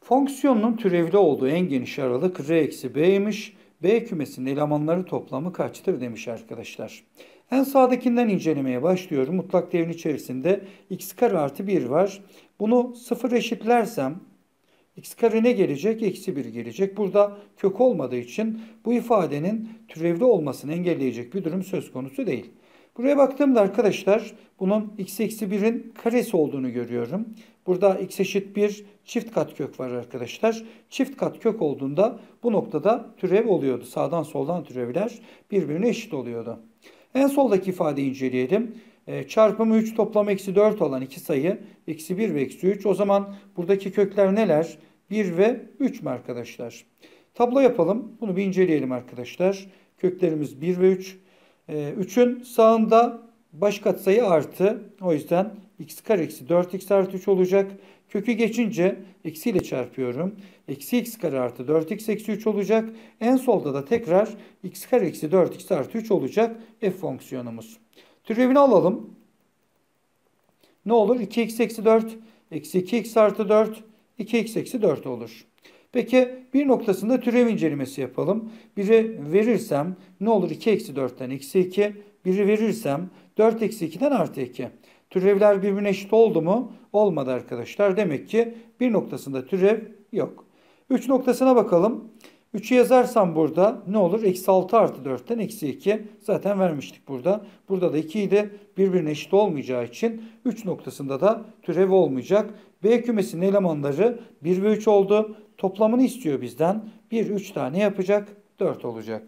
Fonksiyonun türevli olduğu en geniş aralık r eksi b'ymiş. B kümesinin elemanları toplamı kaçtır demiş arkadaşlar. En sağdakinden incelemeye başlıyorum. Mutlak değerin içerisinde x kare artı 1 var. Bunu sıfır eşitlersem x kare ne gelecek? Eksi 1 gelecek. Burada kök olmadığı için bu ifadenin türevli olmasını engelleyecek bir durum söz konusu değil. Buraya baktığımda arkadaşlar bunun x eksi 1'in karesi olduğunu görüyorum. Burada x eşit 1 çift kat kök var arkadaşlar. Çift kat kök olduğunda bu noktada türev oluyordu. Sağdan soldan türevler birbirine eşit oluyordu. En soldaki ifadeyi inceleyelim. E, çarpımı 3 toplam eksi 4 olan iki sayı eksi 1 ve eksi 3. O zaman buradaki kökler neler? 1 ve 3 mi arkadaşlar? Tablo yapalım. Bunu bir inceleyelim arkadaşlar. Köklerimiz 1 ve 3. 3'ün ee, sağında baş katsayı artı. O yüzden x kare eksi 4x artı 3 olacak. Kökü geçince eksi ile çarpıyorum. Eksi x kare artı 4x eksi 3 olacak. En solda da tekrar x kare eksi 4x artı 3 olacak f fonksiyonumuz. Türevini alalım. Ne olur? 2x eksi 4 eksi 2x artı 4 2x eksi 4 olur. Peki bir noktasında türev incelemesi yapalım. Biri verirsem ne olur? 2 eksi 4'ten eksi 2. Biri verirsem 4 eksi 2'den artı 2. Türevler birbirine eşit oldu mu? Olmadı arkadaşlar. Demek ki bir noktasında türev yok. 3 noktasına bakalım. 3'ü yazarsam burada ne olur? Eksi 6 artı 4'ten eksi 2 zaten vermiştik burada. Burada da 2'yi de birbirine eşit olmayacağı için 3 noktasında da türev olmayacak. B kümesinin elemanları 1 ve 3 oldu. Toplamını istiyor bizden. 1, 3 tane yapacak. 4 olacak.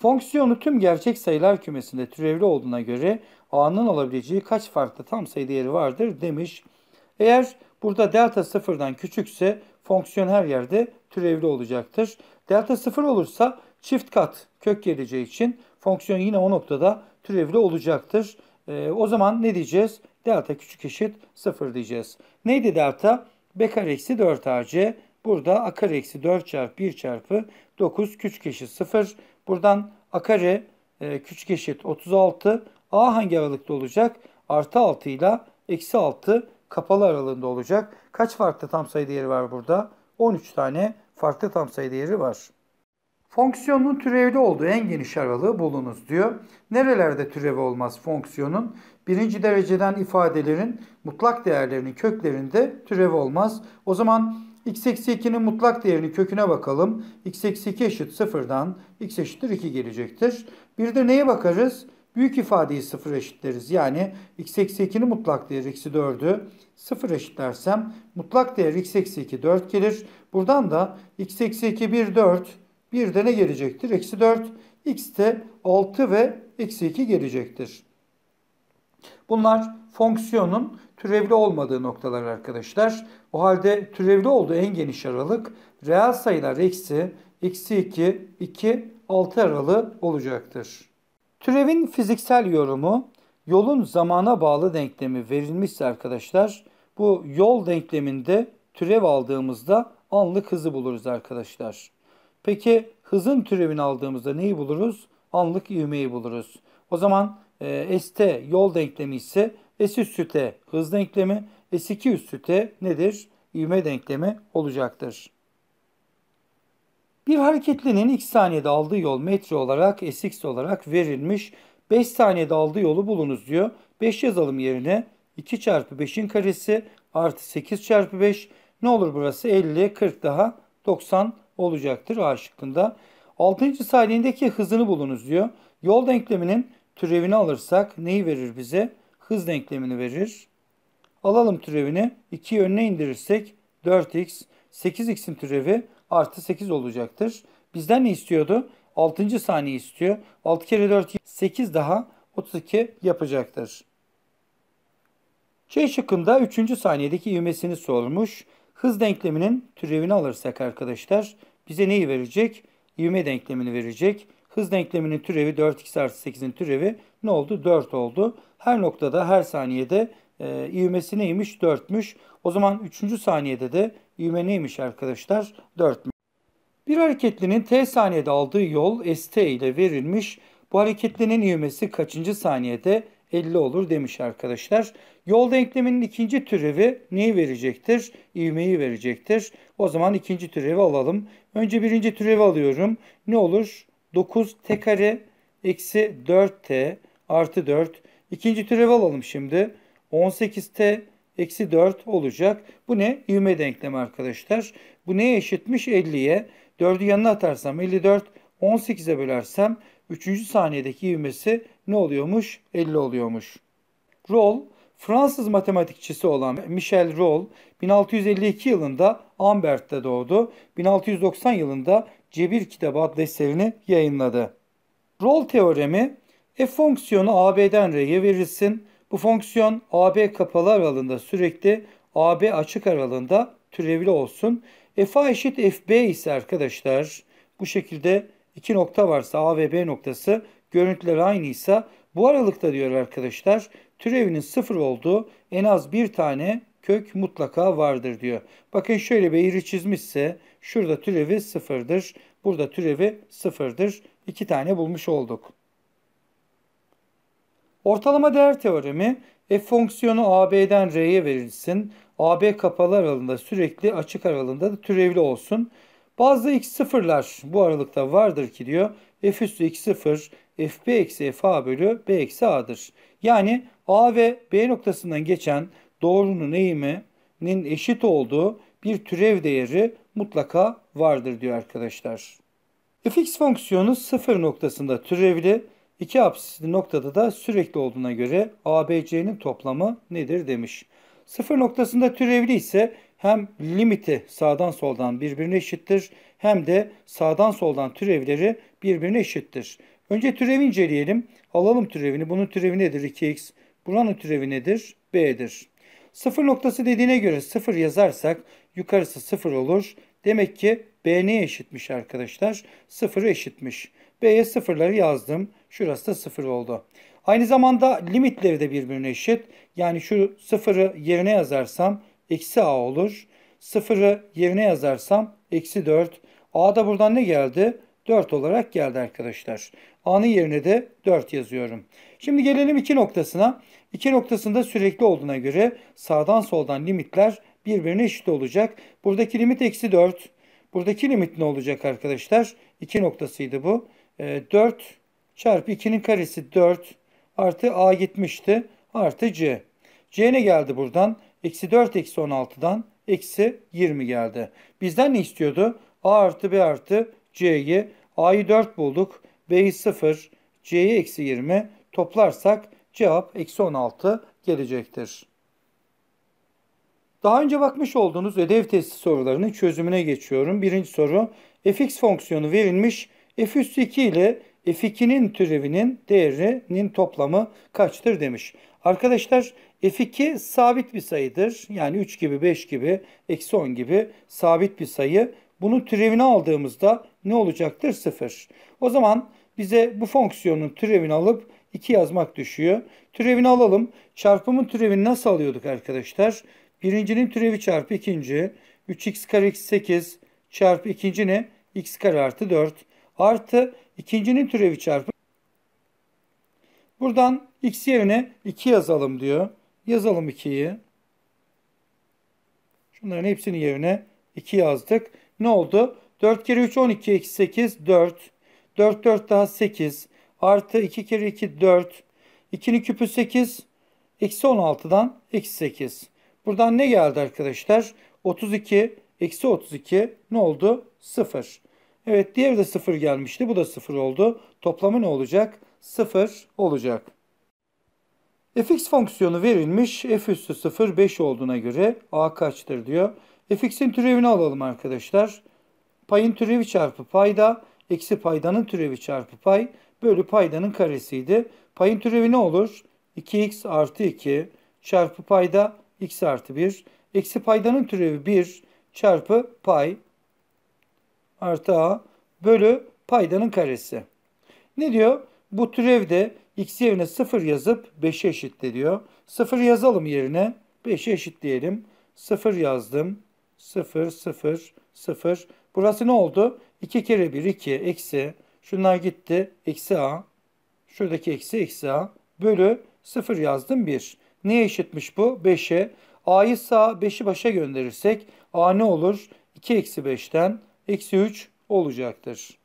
Fonksiyonu tüm gerçek sayılar kümesinde türevli olduğuna göre A'nın olabileceği kaç farklı tam sayı değeri vardır demiş. Eğer burada delta sıfırdan küçükse fonksiyon her yerde türevli olacaktır. Delta sıfır olursa çift kat kök geleceği için fonksiyon yine o noktada türevli olacaktır. E, o zaman ne diyeceğiz? Delta küçük eşit sıfır diyeceğiz. Neydi delta? B kare eksi 4 AC. Burada A kare eksi 4 çarpı 1 çarpı 9 küçük eşit 0. Buradan A kare e, küçük eşit 36 A hangi aralıkta olacak? Artı 6 ile eksi 6 kapalı aralığında olacak. Kaç farklı tam sayı değeri var burada? 13 tane farklı tam sayı değeri var. Fonksiyonun türevli olduğu en geniş aralığı bulunuz diyor. Nerelerde türevi olmaz fonksiyonun? Birinci dereceden ifadelerin mutlak değerlerinin köklerinde türevi olmaz. O zaman x eksi 2'nin mutlak değerinin köküne bakalım. x eksi 2 eşit 0'dan x eşittir 2 gelecektir. Bir de neye bakarız? Büyük ifadeyi sıfır eşitleriz. Yani x eksi 2'nin mutlak değeri eksi 4'ü sıfır eşitlersem mutlak değer x eksi 2 4 gelir. Buradan da x eksi 2 1 4 bir de ne gelecektir? Eksi 4 x de 6 ve eksi 2 gelecektir. Bunlar fonksiyonun türevli olmadığı noktalar arkadaşlar. O halde türevli olduğu en geniş aralık reel sayılar eksi, eksi 2, 2, 6 aralığı olacaktır. Türevin fiziksel yorumu yolun zamana bağlı denklemi verilmişse arkadaşlar bu yol denkleminde türev aldığımızda anlık hızı buluruz arkadaşlar. Peki hızın türevini aldığımızda neyi buluruz? Anlık ivmeyi buluruz. O zaman e, ST yol denklemi ise S üstü T hız denklemi, S2 üstü T nedir? İvme denklemi olacaktır. Bir hareketlinin x saniyede aldığı yol metre olarak sx olarak verilmiş. 5 saniyede aldığı yolu bulunuz diyor. 5 yazalım yerine 2 çarpı 5'in karesi artı 8 çarpı 5 ne olur burası 50 40 daha 90 olacaktır A şıkkında. 6. saniyedeki hızını bulunuz diyor. Yol denkleminin türevini alırsak neyi verir bize? Hız denklemini verir. Alalım türevini 2'yi önüne indirirsek 4x 8x'in türevi artı 8 olacaktır. Bizden ne istiyordu? 6. saniye istiyor. 6 kere 4 8 daha 32 yapacaktır. C şıkkında 3. saniyedeki ivmesini sormuş. Hız denkleminin türevini alırsak arkadaşlar bize neyi verecek? İvme denklemini verecek. Hız denkleminin türevi 4x artı 8'in türevi ne oldu? 4 oldu. Her noktada her saniyede e, ivmesi neymiş? 4'müş. O zaman 3. saniyede de Yüme neymiş arkadaşlar? 4 bir hareketlinin t saniyede aldığı yol st ile verilmiş. Bu hareketlinin ivmesi kaçıncı saniyede? 50 olur demiş arkadaşlar. Yol denkleminin ikinci türevi neyi verecektir? İvmeyi verecektir. O zaman ikinci türevi alalım. Önce birinci türevi alıyorum. Ne olur? 9 t kare eksi 4t artı 4. İkinci türevi alalım şimdi. 18t eksi 4 olacak. Bu ne? İvme denklemi arkadaşlar. Bu neye eşitmiş? 50'ye. 4'ü yanına atarsam 54, 18'e bölersem 3. saniyedeki ivmesi ne oluyormuş? 50 oluyormuş. Rol, Fransız matematikçisi olan Michel Rol, 1652 yılında Ambert'te doğdu. 1690 yılında Cebir Kitabı adlı eserini yayınladı. Rol teoremi f e fonksiyonu AB'den R'ye verilsin. Bu fonksiyon AB kapalı aralığında sürekli AB açık aralığında türevli olsun. E, FA eşit FB ise arkadaşlar bu şekilde iki nokta varsa A ve B noktası görüntüler aynıysa bu aralıkta diyor arkadaşlar türevinin sıfır olduğu en az bir tane kök mutlaka vardır diyor. Bakın şöyle bir eğri çizmişse şurada türevi sıfırdır. Burada türevi sıfırdır. iki tane bulmuş olduk. Ortalama değer teoremi f fonksiyonu ab'den r'ye verilsin. ab kapalı aralığında sürekli açık aralığında da türevli olsun. Bazı x sıfırlar bu aralıkta vardır ki diyor f üstü x sıfır fb eksi fa bölü b eksi a'dır. Yani a ve b noktasından geçen doğrunun eğiminin eşit olduğu bir türev değeri mutlaka vardır diyor arkadaşlar. fx fonksiyonu sıfır noktasında türevli İki absisli noktada da sürekli olduğuna göre ABC'nin toplamı nedir demiş. Sıfır noktasında türevli ise hem limiti sağdan soldan birbirine eşittir hem de sağdan soldan türevleri birbirine eşittir. Önce türevi inceleyelim. Alalım türevini. Bunun türevi nedir? 2x. Buranın türevi nedir? B'dir. Sıfır noktası dediğine göre sıfır yazarsak yukarısı sıfır olur. Demek ki B neye eşitmiş arkadaşlar? Sıfırı eşitmiş. B'ye sıfırları yazdım. Şurası da 0 oldu. Aynı zamanda limitleri de birbirine eşit. Yani şu 0'ı yerine yazarsam eksi a olur. 0'ı yerine yazarsam eksi 4. a da buradan ne geldi? 4 olarak geldi arkadaşlar. A'nın yerine de 4 yazıyorum. Şimdi gelelim 2 noktasına. 2 noktasında sürekli olduğuna göre sağdan soldan limitler birbirine eşit olacak. Buradaki limit eksi 4. Buradaki limit ne olacak arkadaşlar? 2 noktasıydı bu. E, çarpı 2'nin karesi 4 artı A gitmişti artı C. C ne geldi buradan? Eksi 4 eksi 16'dan eksi 20 geldi. Bizden ne istiyordu? A artı B artı C'yi. A'yı 4 bulduk. B'yi 0. C'yi eksi 20. Toplarsak cevap eksi 16 gelecektir. Daha önce bakmış olduğunuz ödev testi sorularının çözümüne geçiyorum. Birinci soru fx fonksiyonu verilmiş f üstü 2 ile f2'nin türevinin değerinin toplamı kaçtır demiş. Arkadaşlar f2 sabit bir sayıdır. Yani 3 gibi, 5 gibi, eksi 10 gibi sabit bir sayı. Bunu türevini aldığımızda ne olacaktır? 0. O zaman bize bu fonksiyonun türevini alıp 2 yazmak düşüyor. Türevini alalım. Çarpımın türevini nasıl alıyorduk arkadaşlar? Birincinin türevi çarpı ikinci. 3x kare eksi 8 çarpı ikinci ne? x kare artı 4. Artı İkincinin türevi çarpı. Buradan x yerine 2 yazalım diyor. Yazalım 2'yi. Şunların hepsinin yerine 2 yazdık. Ne oldu? 4 kere 3 12 eksi 8 4. 4 4 daha 8. Artı 2 kere 2 4. 2'nin küpü 8. Eksi 16'dan eksi 8. Buradan ne geldi arkadaşlar? 32 eksi 32 ne oldu? 0. Evet diğeri de 0 gelmişti. Bu da 0 oldu. Toplamı ne olacak? 0 olacak. fx fonksiyonu verilmiş. f üssü 0 5 olduğuna göre a kaçtır diyor. fx'in türevini alalım arkadaşlar. Payın türevi çarpı payda. Eksi paydanın türevi çarpı pay. Bölü paydanın karesiydi. Payın türevi ne olur? 2x artı 2 çarpı payda x artı 1. Eksi paydanın türevi 1 çarpı pay artı a bölü paydanın karesi. Ne diyor? Bu türevde x yerine 0 yazıp 5'e eşitle diyor. 0 yazalım yerine 5'e eşitleyelim. 0 yazdım. 0, 0, 0. Burası ne oldu? 2 kere 1, 2, eksi. Şunlar gitti. Eksi a. Şuradaki eksi, eksi a. Bölü 0 yazdım 1. Neye eşitmiş bu? 5'e. a'yı sağa, 5'i başa gönderirsek a ne olur? 2 eksi 5'ten eksi 3 olacaktır.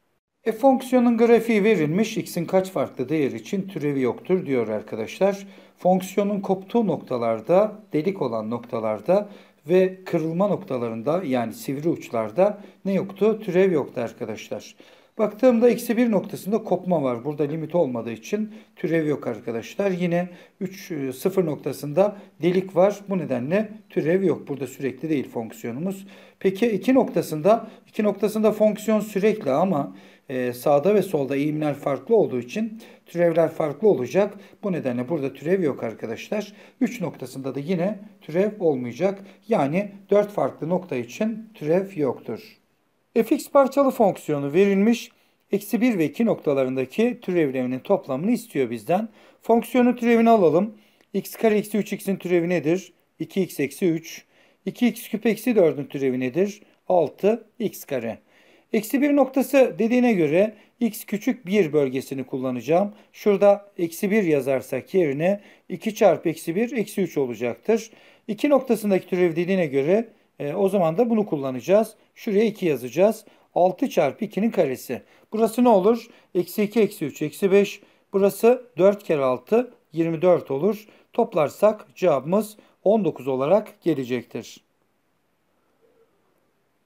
E fonksiyonun grafiği verilmiş x'in kaç farklı değer için türevi yoktur diyor arkadaşlar. Fonksiyonun koptuğu noktalarda, delik olan noktalarda ve kırılma noktalarında yani sivri uçlarda ne yoktu? Türev yoktu arkadaşlar. Baktığımda eksi 1 noktasında kopma var. Burada limit olmadığı için türev yok arkadaşlar. Yine 3 0 e, noktasında delik var. Bu nedenle türev yok. Burada sürekli değil fonksiyonumuz. Peki 2 noktasında 2 noktasında fonksiyon sürekli ama e, sağda ve solda eğimler farklı olduğu için türevler farklı olacak. Bu nedenle burada türev yok arkadaşlar. 3 noktasında da yine türev olmayacak. Yani 4 farklı nokta için türev yoktur fx parçalı fonksiyonu verilmiş. Eksi 1 ve 2 noktalarındaki türevlerinin toplamını istiyor bizden. Fonksiyonun türevini alalım. x kare eksi 3x'in türevi nedir? 2x eksi 3. 2x küp eksi 4'ün türevi nedir? 6x kare. Eksi 1 noktası dediğine göre x küçük 1 bölgesini kullanacağım. Şurada eksi 1 yazarsak yerine 2 çarpı eksi 1 eksi 3 olacaktır. 2 noktasındaki türev dediğine göre e, o zaman da bunu kullanacağız. Şuraya 2 yazacağız. 6 çarpı 2'nin karesi. Burası ne olur? Eksi 2, eksi 3, eksi 5. Burası 4 kere 6, 24 olur. Toplarsak cevabımız 19 olarak gelecektir.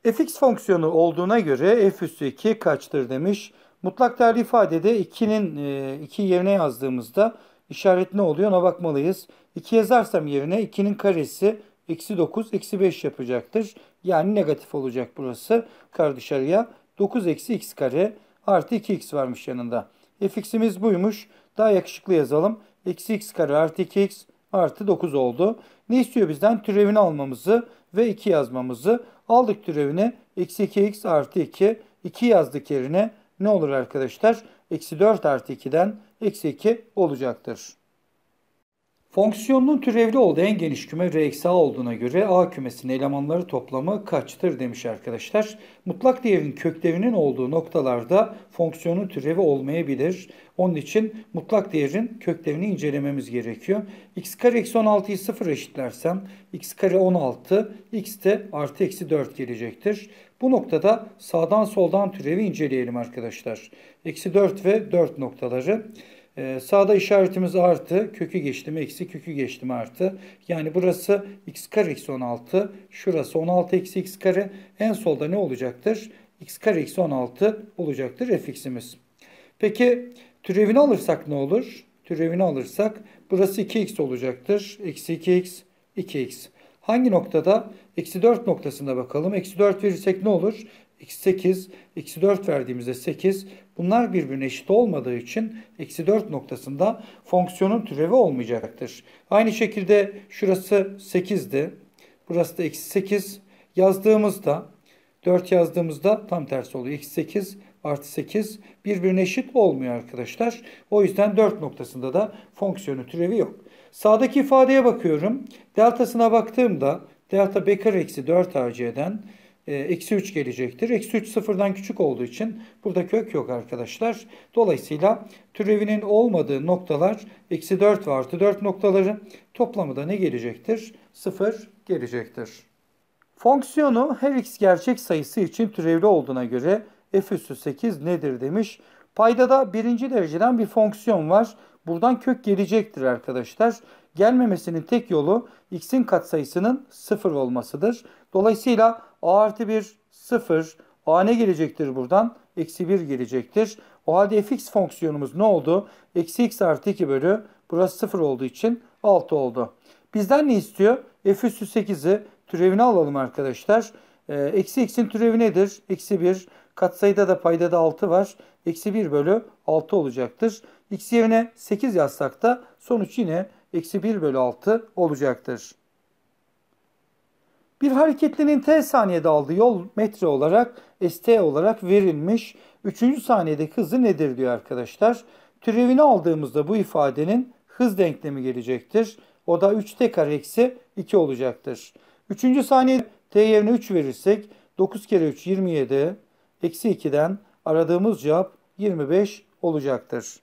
fx fonksiyonu olduğuna göre f üssü 2 kaçtır demiş. Mutlak değerli ifadede 2'nin 2 e, yerine yazdığımızda işaret ne oluyor ona bakmalıyız. 2 yazarsam yerine 2'nin karesi Eksi 9, eksi 5 yapacaktır. Yani negatif olacak burası. Kar dışarıya 9 eksi x kare artı 2x varmış yanında. fx'imiz buymuş. Daha yakışıklı yazalım. Eksi x kare artı 2x artı 9 oldu. Ne istiyor bizden? Türevini almamızı ve 2 yazmamızı. Aldık türevini. Eksi 2x artı 2. 2 yazdık yerine. Ne olur arkadaşlar? Eksi 4 artı 2'den eksi 2 olacaktır. Fonksiyonun türevli olduğu en geniş küme R eksi olduğuna göre A kümesinin elemanları toplamı kaçtır demiş arkadaşlar. Mutlak değerin köklerinin olduğu noktalarda fonksiyonun türevi olmayabilir. Onun için mutlak değerin köklerini incelememiz gerekiyor. x kare eksi 16'yı 0 eşitlersem x kare 16 x de artı eksi 4 gelecektir. Bu noktada sağdan soldan türevi inceleyelim arkadaşlar. Eksi 4 ve 4 noktaları. Ee, sağda işaretimiz artı, kökü geçtim eksi, kökü geçtim artı. Yani burası x kare eksi 16, şurası 16 eksi x kare. En solda ne olacaktır? x kare eksi 16 olacaktır fx'imiz. Peki türevini alırsak ne olur? Türevini alırsak burası 2x olacaktır. Eksi 2x, 2x. Hangi noktada? Eksi 4 noktasında bakalım. Eksi 4 verirsek ne olur? x 8, x 4 verdiğimizde 8. Bunlar birbirine eşit olmadığı için eksi 4 noktasında fonksiyonun türevi olmayacaktır. Aynı şekilde şurası 8'di. Burası da eksi 8. Yazdığımızda 4 yazdığımızda tam tersi oluyor. Eksi 8 artı 8 birbirine eşit olmuyor arkadaşlar. O yüzden 4 noktasında da fonksiyonun türevi yok. Sağdaki ifadeye bakıyorum. Deltasına baktığımda delta b kare eksi 4 ac eden e, eksi 3 gelecektir. Eksi 3 sıfırdan küçük olduğu için burada kök yok arkadaşlar. Dolayısıyla türevinin olmadığı noktalar eksi 4 ve artı 4 noktaları toplamı da ne gelecektir? 0 gelecektir. Fonksiyonu her x gerçek sayısı için türevli olduğuna göre f üssü 8 nedir demiş. Paydada birinci dereceden bir fonksiyon var. Buradan kök gelecektir arkadaşlar. Gelmemesinin tek yolu x'in katsayısının 0 olmasıdır. Dolayısıyla a artı 1 0, a ne gelecektir buradan? Eksi 1 gelecektir. O halde fx fonksiyonumuz ne oldu? Eksi x artı 2 bölü burası 0 olduğu için 6 oldu. Bizden ne istiyor? f üstü 8'i türevine alalım arkadaşlar. Ee, eksi x'in türevi nedir? Eksi 1. Katsayıda da paydada 6 var. Eksi 1 bölü 6 olacaktır. x yerine 8 yazsak da sonuç yine eksi 1 bölü 6 olacaktır. Bir hareketlinin t saniyede aldığı yol metre olarak st olarak verilmiş. Üçüncü saniyedeki hızı nedir diyor arkadaşlar. Türevini aldığımızda bu ifadenin hız denklemi gelecektir. O da 3t kare eksi 2 olacaktır. Üçüncü saniye t yerine 3 verirsek 9 kere 3 27 eksi 2'den aradığımız cevap 25 olacaktır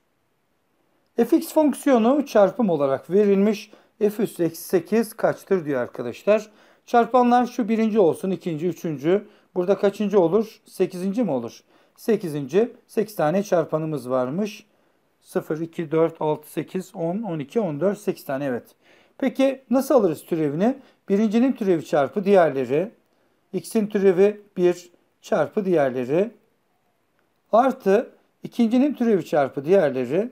fx fonksiyonu çarpım olarak verilmiş. f üst eksi 8 kaçtır diyor arkadaşlar. Çarpanlar şu birinci olsun, ikinci, üçüncü. Burada kaçıncı olur? Sekizinci mi olur? Sekizinci. Sekiz tane çarpanımız varmış. 0, 2, 4, 6, 8, 10, 12, 14, 8 tane evet. Peki nasıl alırız türevini? Birincinin türevi çarpı diğerleri. X'in türevi 1 çarpı diğerleri. Artı ikincinin türevi çarpı diğerleri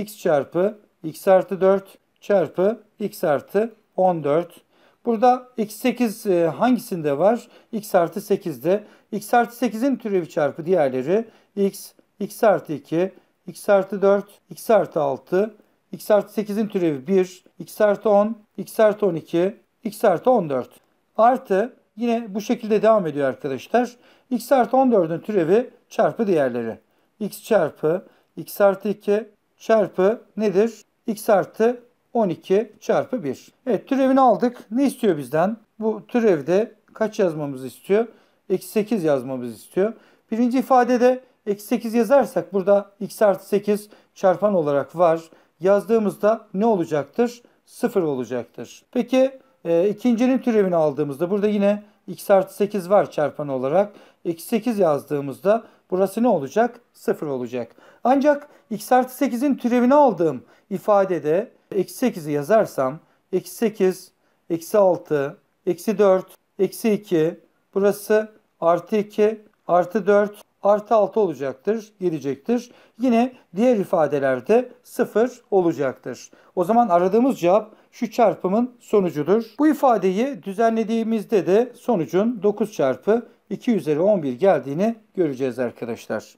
x çarpı x artı 4 çarpı x artı 14. Burada x8 hangisinde var? x artı 8'de. x artı 8'in türevi çarpı diğerleri x, x artı 2, x artı 4, x artı 6, x artı 8'in türevi 1, x artı 10, x artı 12, x artı 14. Artı yine bu şekilde devam ediyor arkadaşlar. x artı 14'ün türevi çarpı diğerleri. x çarpı x artı 2, çarpı nedir? X artı 12 çarpı 1. Evet türevini aldık. Ne istiyor bizden? Bu türevde kaç yazmamızı istiyor? Eksi 8 yazmamızı istiyor. Birinci ifadede eksi 8 yazarsak burada x artı 8 çarpan olarak var. Yazdığımızda ne olacaktır? 0 olacaktır. Peki e, ikincinin türevini aldığımızda burada yine x artı 8 var çarpan olarak. Eksi 8 yazdığımızda Burası ne olacak? 0 olacak. Ancak x artı 8'in türevini aldığım ifadede eksi 8'i yazarsam eksi 8, eksi 6, eksi 4, eksi 2, burası artı 2, artı 4, artı 6 olacaktır, gelecektir. Yine diğer ifadelerde 0 olacaktır. O zaman aradığımız cevap şu çarpımın sonucudur. Bu ifadeyi düzenlediğimizde de sonucun 9 çarpı 2 üzeri 11 geldiğini göreceğiz arkadaşlar.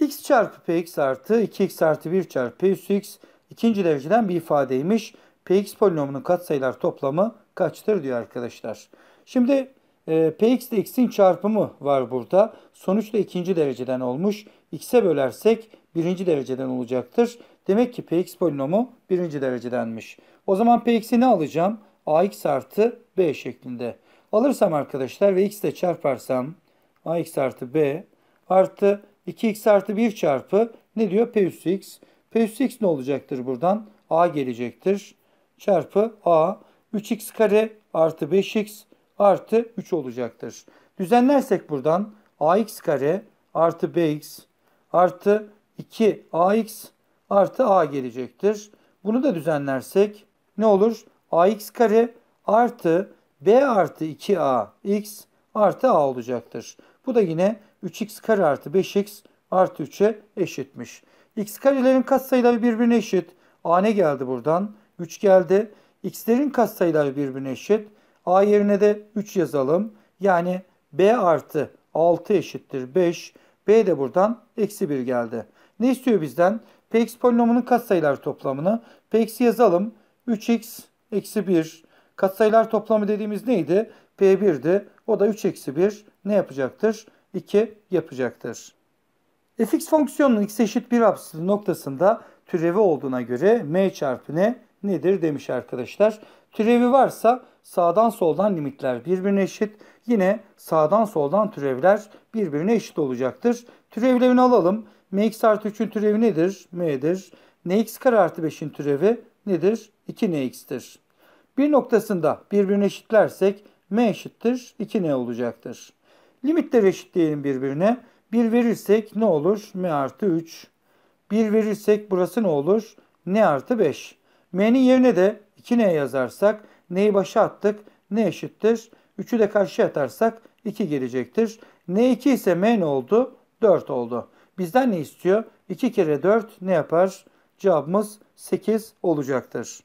x çarpı px artı 2x artı 1 çarpı p üstü x ikinci dereceden bir ifadeymiş. px polinomunun katsayılar toplamı kaçtır diyor arkadaşlar. Şimdi e, px ile x'in çarpımı var burada. Sonuçta ikinci dereceden olmuş. x'e bölersek birinci dereceden olacaktır. Demek ki px polinomu birinci derecedenmiş. O zaman px'i ne alacağım? ax artı b şeklinde. Alırsam arkadaşlar ve x ile çarparsam ax artı b artı 2x artı 1 çarpı ne diyor? P üstü x. P üstü x ne olacaktır buradan? A gelecektir. Çarpı A 3x kare artı 5x artı 3 olacaktır. Düzenlersek buradan ax kare artı bx artı 2 ax artı a gelecektir. Bunu da düzenlersek ne olur? ax kare artı b artı 2a x artı a olacaktır. Bu da yine 3x kare artı 5x artı 3'e eşitmiş. x karelerin katsayıları birbirine eşit. a ne geldi buradan? 3 geldi. x'lerin katsayıları birbirine eşit. a yerine de 3 yazalım. Yani b artı 6 eşittir 5. b de buradan eksi 1 geldi. Ne istiyor bizden? px polinomunun katsayılar toplamını. Px yazalım. 3x eksi 1 Katsayılar toplamı dediğimiz neydi? P1'di. O da 3 eksi 1 ne yapacaktır? 2 yapacaktır. fx fonksiyonunun x eşit 1 apsisi noktasında türevi olduğuna göre m çarpı ne nedir demiş arkadaşlar. Türevi varsa sağdan soldan limitler birbirine eşit. Yine sağdan soldan türevler birbirine eşit olacaktır. Türevlerini alalım. mx artı 3'ün türevi nedir? m'dir. nx kare artı 5'in türevi nedir? 2nx'tir. Bir noktasında birbirine eşitlersek m eşittir 2n olacaktır. eşit diyelim birbirine. 1 verirsek ne olur? m artı 3. 1 verirsek burası ne olur? n artı 5. m'nin yerine de 2n yazarsak n'yi başa attık. n eşittir. 3'ü de karşıya atarsak 2 gelecektir. n2 ise m ne oldu? 4 oldu. Bizden ne istiyor? 2 kere 4 ne yapar? Cevabımız 8 olacaktır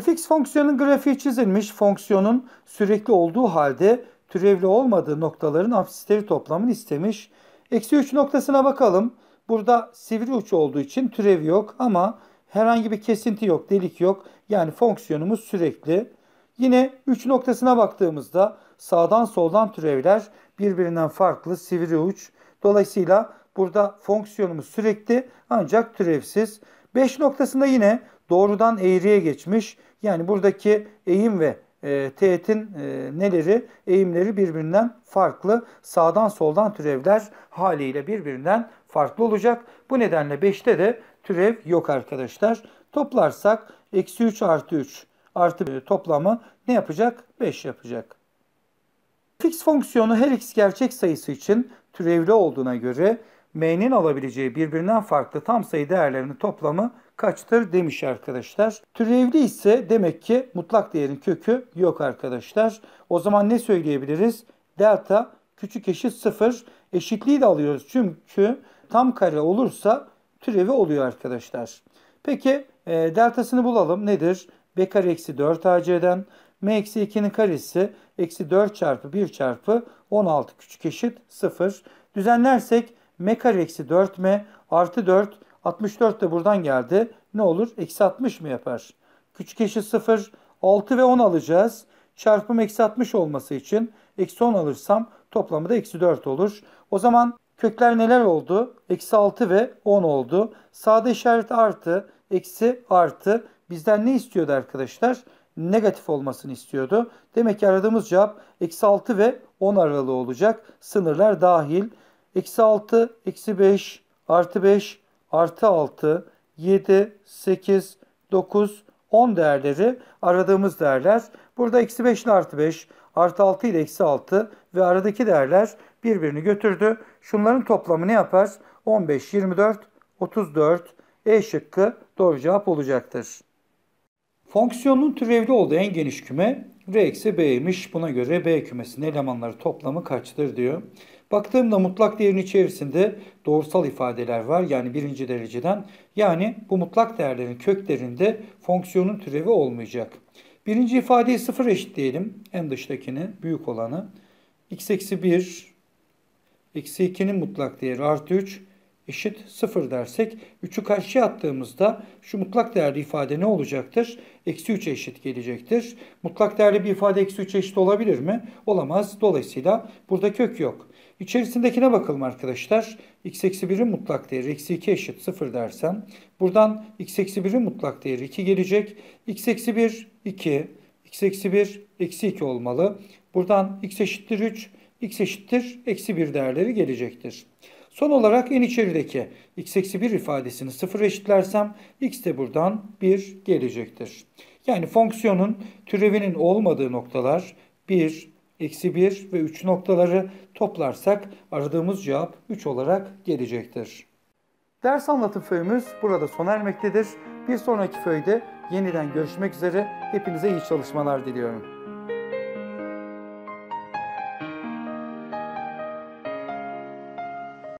fx fonksiyonun grafiği çizilmiş. Fonksiyonun sürekli olduğu halde türevli olmadığı noktaların absisleri toplamını istemiş. Eksi 3 noktasına bakalım. Burada sivri uç olduğu için türev yok ama herhangi bir kesinti yok, delik yok. Yani fonksiyonumuz sürekli. Yine 3 noktasına baktığımızda sağdan soldan türevler birbirinden farklı sivri uç. Dolayısıyla burada fonksiyonumuz sürekli ancak türevsiz. 5 noktasında yine doğrudan eğriye geçmiş. Yani buradaki eğim ve e, teğetin e, neleri, eğimleri birbirinden farklı. Sağdan soldan türevler haliyle birbirinden farklı olacak. Bu nedenle 5'te de türev yok arkadaşlar. Toplarsak eksi 3 artı 3 artı toplamı ne yapacak? 5 yapacak. Fix fonksiyonu her x gerçek sayısı için türevli olduğuna göre m'nin alabileceği birbirinden farklı tam sayı değerlerinin toplamı kaçtır demiş arkadaşlar. Türevli ise demek ki mutlak değerin kökü yok arkadaşlar. O zaman ne söyleyebiliriz? Delta küçük eşit 0 eşitliği de alıyoruz. Çünkü tam kare olursa türevi oluyor arkadaşlar. Peki e, deltasını bulalım. Nedir? B kare eksi 4 AC'den M eksi 2'nin karesi eksi 4 çarpı 1 çarpı 16 küçük eşit 0. Düzenlersek M kare eksi 4M artı 4 64 de buradan geldi. Ne olur? Eksi 60 mı yapar? Küçük eşit 0, 6 ve 10 alacağız. Çarpım eksi 60 olması için eksi 10 alırsam toplamı da eksi 4 olur. O zaman kökler neler oldu? Eksi 6 ve 10 oldu. Sağda işaret artı, eksi artı. Bizden ne istiyordu arkadaşlar? Negatif olmasını istiyordu. Demek ki aradığımız cevap eksi 6 ve 10 aralığı olacak. Sınırlar dahil. Eksi 6, eksi 5, artı 5, artı 6, 7, 8, 9, 10 değerleri aradığımız değerler. Burada eksi 5 ile artı 5, artı 6 ile eksi 6 ve aradaki değerler birbirini götürdü. Şunların toplamı ne yapar? 15, 24, 34 E şıkkı doğru cevap olacaktır. Fonksiyonun türevli olduğu en geniş küme R eksi B'ymiş. Buna göre B kümesinin elemanları toplamı kaçtır diyor. Baktığımda mutlak değerin içerisinde doğrusal ifadeler var yani birinci dereceden. Yani bu mutlak değerlerin köklerinde fonksiyonun türevi olmayacak. Birinci ifadeyi sıfır eşit diyelim En dıştakini, büyük olanı. x eksi 1, eksi 2'nin mutlak değeri artı 3 eşit 0 dersek 3'ü karşıya attığımızda şu mutlak değerli ifade ne olacaktır? Eksi 3 eşit gelecektir. Mutlak değerli bir ifade eksi 3 eşit olabilir mi? Olamaz. Dolayısıyla burada kök yok. İçerisindekine bakalım arkadaşlar. x eksi 1'in mutlak değeri eksi 2 eşit 0 dersem. Buradan x eksi 1'in mutlak değeri 2 gelecek. x eksi 1 2. x eksi 1 eksi 2 olmalı. Buradan x eşittir 3. x eşittir eksi 1 değerleri gelecektir. Son olarak en içerideki x eksi 1 ifadesini 0 eşitlersem x de buradan 1 gelecektir. Yani fonksiyonun türevinin olmadığı noktalar 1, eksi 1 ve 3 noktaları toplarsak aradığımız cevap 3 olarak gelecektir. Ders anlatım föyümüz burada sona ermektedir. Bir sonraki föyde yeniden görüşmek üzere. Hepinize iyi çalışmalar diliyorum.